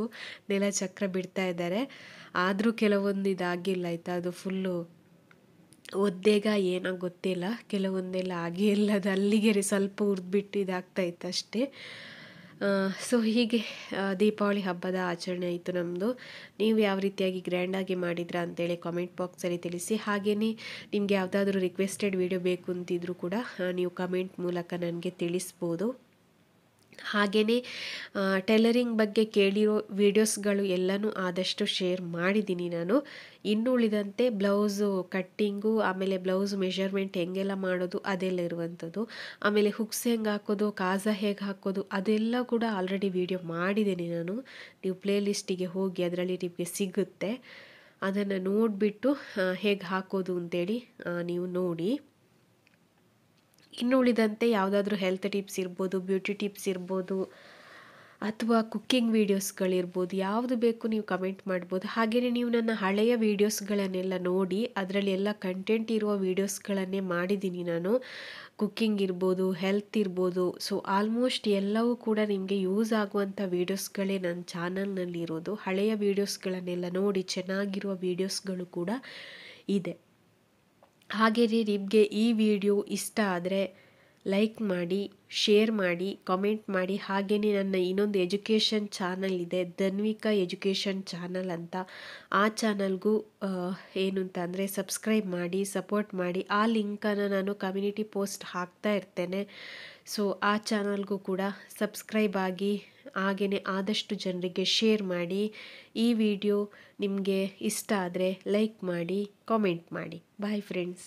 A: ನೆಲ ಚಕ್ರ ಬಿಡ್ತಾ ಇದ್ದಾರೆ ಆದರೂ ಕೆಲವೊಂದು ಇದಾಗಿಲ್ಲ ಆಯಿತಾ ಅದು ಫುಲ್ಲು ಒದ್ದೇಗ ಏನೋ ಗೊತ್ತಿಲ್ಲ ಕೆಲವೊಂದೆಲ್ಲ ಆಗೇ ಇಲ್ಲ ಅದು ಅಲ್ಲಿಗೆ ರೀ ಸ್ವಲ್ಪ ಹುರಿದ್ಬಿಟ್ಟು ಇದಾಗ್ತಾ ಇತ್ತು ಅಷ್ಟೇ ಸೊ ಹೀಗೆ ದೀಪಾವಳಿ ಹಬ್ಬದ ಆಚರಣೆ ಆಯಿತು ನಮ್ಮದು ನೀವು ಯಾವ ರೀತಿಯಾಗಿ ಗ್ರ್ಯಾಂಡಾಗಿ ಮಾಡಿದ್ರಾ ಅಂತೇಳಿ ಕಾಮೆಂಟ್ ಬಾಕ್ಸಲ್ಲಿ ತಿಳಿಸಿ ಹಾಗೆಯೇ ನಿಮಗೆ ಯಾವುದಾದ್ರೂ ರಿಕ್ವೆಸ್ಟೆಡ್ ವೀಡಿಯೋ ಬೇಕು ಅಂತಿದ್ರು ಕೂಡ ನೀವು ಕಮೆಂಟ್ ಮೂಲಕ ನನಗೆ ತಿಳಿಸ್ಬೋದು ಹಾಗೆಯೇ ಟೈಲರಿಂಗ್ ಬಗ್ಗೆ ಕೇಳಿರೋ ವೀಡಿಯೋಸ್ಗಳು ಎಲ್ಲನೂ ಆದಷ್ಟು ಶೇರ್ ಮಾಡಿದ್ದೀನಿ ನಾನು ಇನ್ನು ಉಳಿದಂತೆ ಬ್ಲೌಸು ಕಟ್ಟಿಂಗು ಆಮೇಲೆ ಬ್ಲೌಸ್ ಮೆಷರ್ಮೆಂಟ್ ಹೆಂಗೆಲ್ಲ ಮಾಡೋದು ಅದೆಲ್ಲ ಇರುವಂಥದ್ದು ಆಮೇಲೆ ಹುಕ್ಸ್ ಹೆಂಗೆ ಹಾಕೋದು ಕಾಸ ಹೇಗೆ ಹಾಕೋದು ಅದೆಲ್ಲ ಕೂಡ ಆಲ್ರೆಡಿ ವಿಡಿಯೋ ಮಾಡಿದ್ದೀನಿ ನಾನು ನೀವು ಪ್ಲೇಲಿಸ್ಟಿಗೆ ಹೋಗಿ ಅದರಲ್ಲಿ ನಿಮಗೆ ಸಿಗುತ್ತೆ ಅದನ್ನು ನೋಡಿಬಿಟ್ಟು ಹೇಗೆ ಹಾಕೋದು ಅಂತೇಳಿ ನೀವು ನೋಡಿ ಇನ್ನು ಉಳಿದಂತೆ ಯಾವುದಾದ್ರೂ ಹೆಲ್ತ್ ಟಿಪ್ಸ್ ಇರ್ಬೋದು ಬ್ಯೂಟಿ ಟಿಪ್ಸ್ ಇರ್ಬೋದು ಅಥವಾ ಕುಕ್ಕಿಂಗ್ ವೀಡಿಯೋಸ್ಗಳಿರ್ಬೋದು ಯಾವುದು ಬೇಕು ನೀವು ಕಮೆಂಟ್ ಮಾಡ್ಬೋದು ಹಾಗೆಯೇ ನೀವು ನನ್ನ ಹಳೆಯ ವೀಡಿಯೋಸ್ಗಳನ್ನೆಲ್ಲ ನೋಡಿ ಅದರಲ್ಲಿ ಎಲ್ಲ ಕಂಟೆಂಟ್ ಇರುವ ವೀಡಿಯೋಸ್ಗಳನ್ನೇ ಮಾಡಿದ್ದೀನಿ ನಾನು ಕುಕ್ಕಿಂಗ್ ಇರ್ಬೋದು ಹೆಲ್ತ್ ಇರ್ಬೋದು ಸೊ ಆಲ್ಮೋಸ್ಟ್ ಎಲ್ಲವೂ ಕೂಡ ನಿಮಗೆ ಯೂಸ್ ಆಗುವಂಥ ವೀಡಿಯೋಸ್ಗಳೇ ನನ್ನ ಚಾನಲ್ನಲ್ಲಿರೋದು ಹಳೆಯ ವೀಡಿಯೋಸ್ಗಳನ್ನೆಲ್ಲ ನೋಡಿ ಚೆನ್ನಾಗಿರುವ ವೀಡಿಯೋಸ್ಗಳು ಕೂಡ ಇದೆ ಹಾಗೆಯೇ ನಿಮಗೆ ಈ ವಿಡಿಯೋ ಇಷ್ಟ ಆದರೆ ಲೈಕ್ ಮಾಡಿ ಶೇರ್ ಮಾಡಿ ಕಮೆಂಟ್ ಮಾಡಿ ಹಾಗೆಯೇ ನನ್ನ ಇನ್ನೊಂದು ಎಜುಕೇಷನ್ ಚಾನಲ್ ಇದೆ ಧನ್ವಿಕಾ ಎಜುಕೇಷನ್ ಚಾನಲ್ ಅಂತ ಆ ಚಾನಲ್ಗೂ ಏನು ಅಂತ ಅಂದರೆ ಸಬ್ಸ್ಕ್ರೈಬ್ ಮಾಡಿ ಸಪೋರ್ಟ್ ಮಾಡಿ ಆ ಲಿಂಕನ್ನು ನಾನು ಕಮ್ಯುನಿಟಿ ಪೋಸ್ಟ್ ಹಾಕ್ತಾ ಇರ್ತೇನೆ ಸೊ ಆ ಚಾನಲ್ಗೂ ಕೂಡ ಸಬ್ಸ್ಕ್ರೈಬ್ ಆಗಿ ಹಾಗೆಯೇ ಆದಷ್ಟು ಜನರಿಗೆ ಶೇರ್ ಮಾಡಿ ಈ ವಿಡಿಯೋ ನಿಮಗೆ ಇಷ್ಟ ಆದರೆ ಲೈಕ್ ಮಾಡಿ ಕಾಮೆಂಟ್ ಮಾಡಿ ಬಾಯ್ ಫ್ರೆಂಡ್ಸ್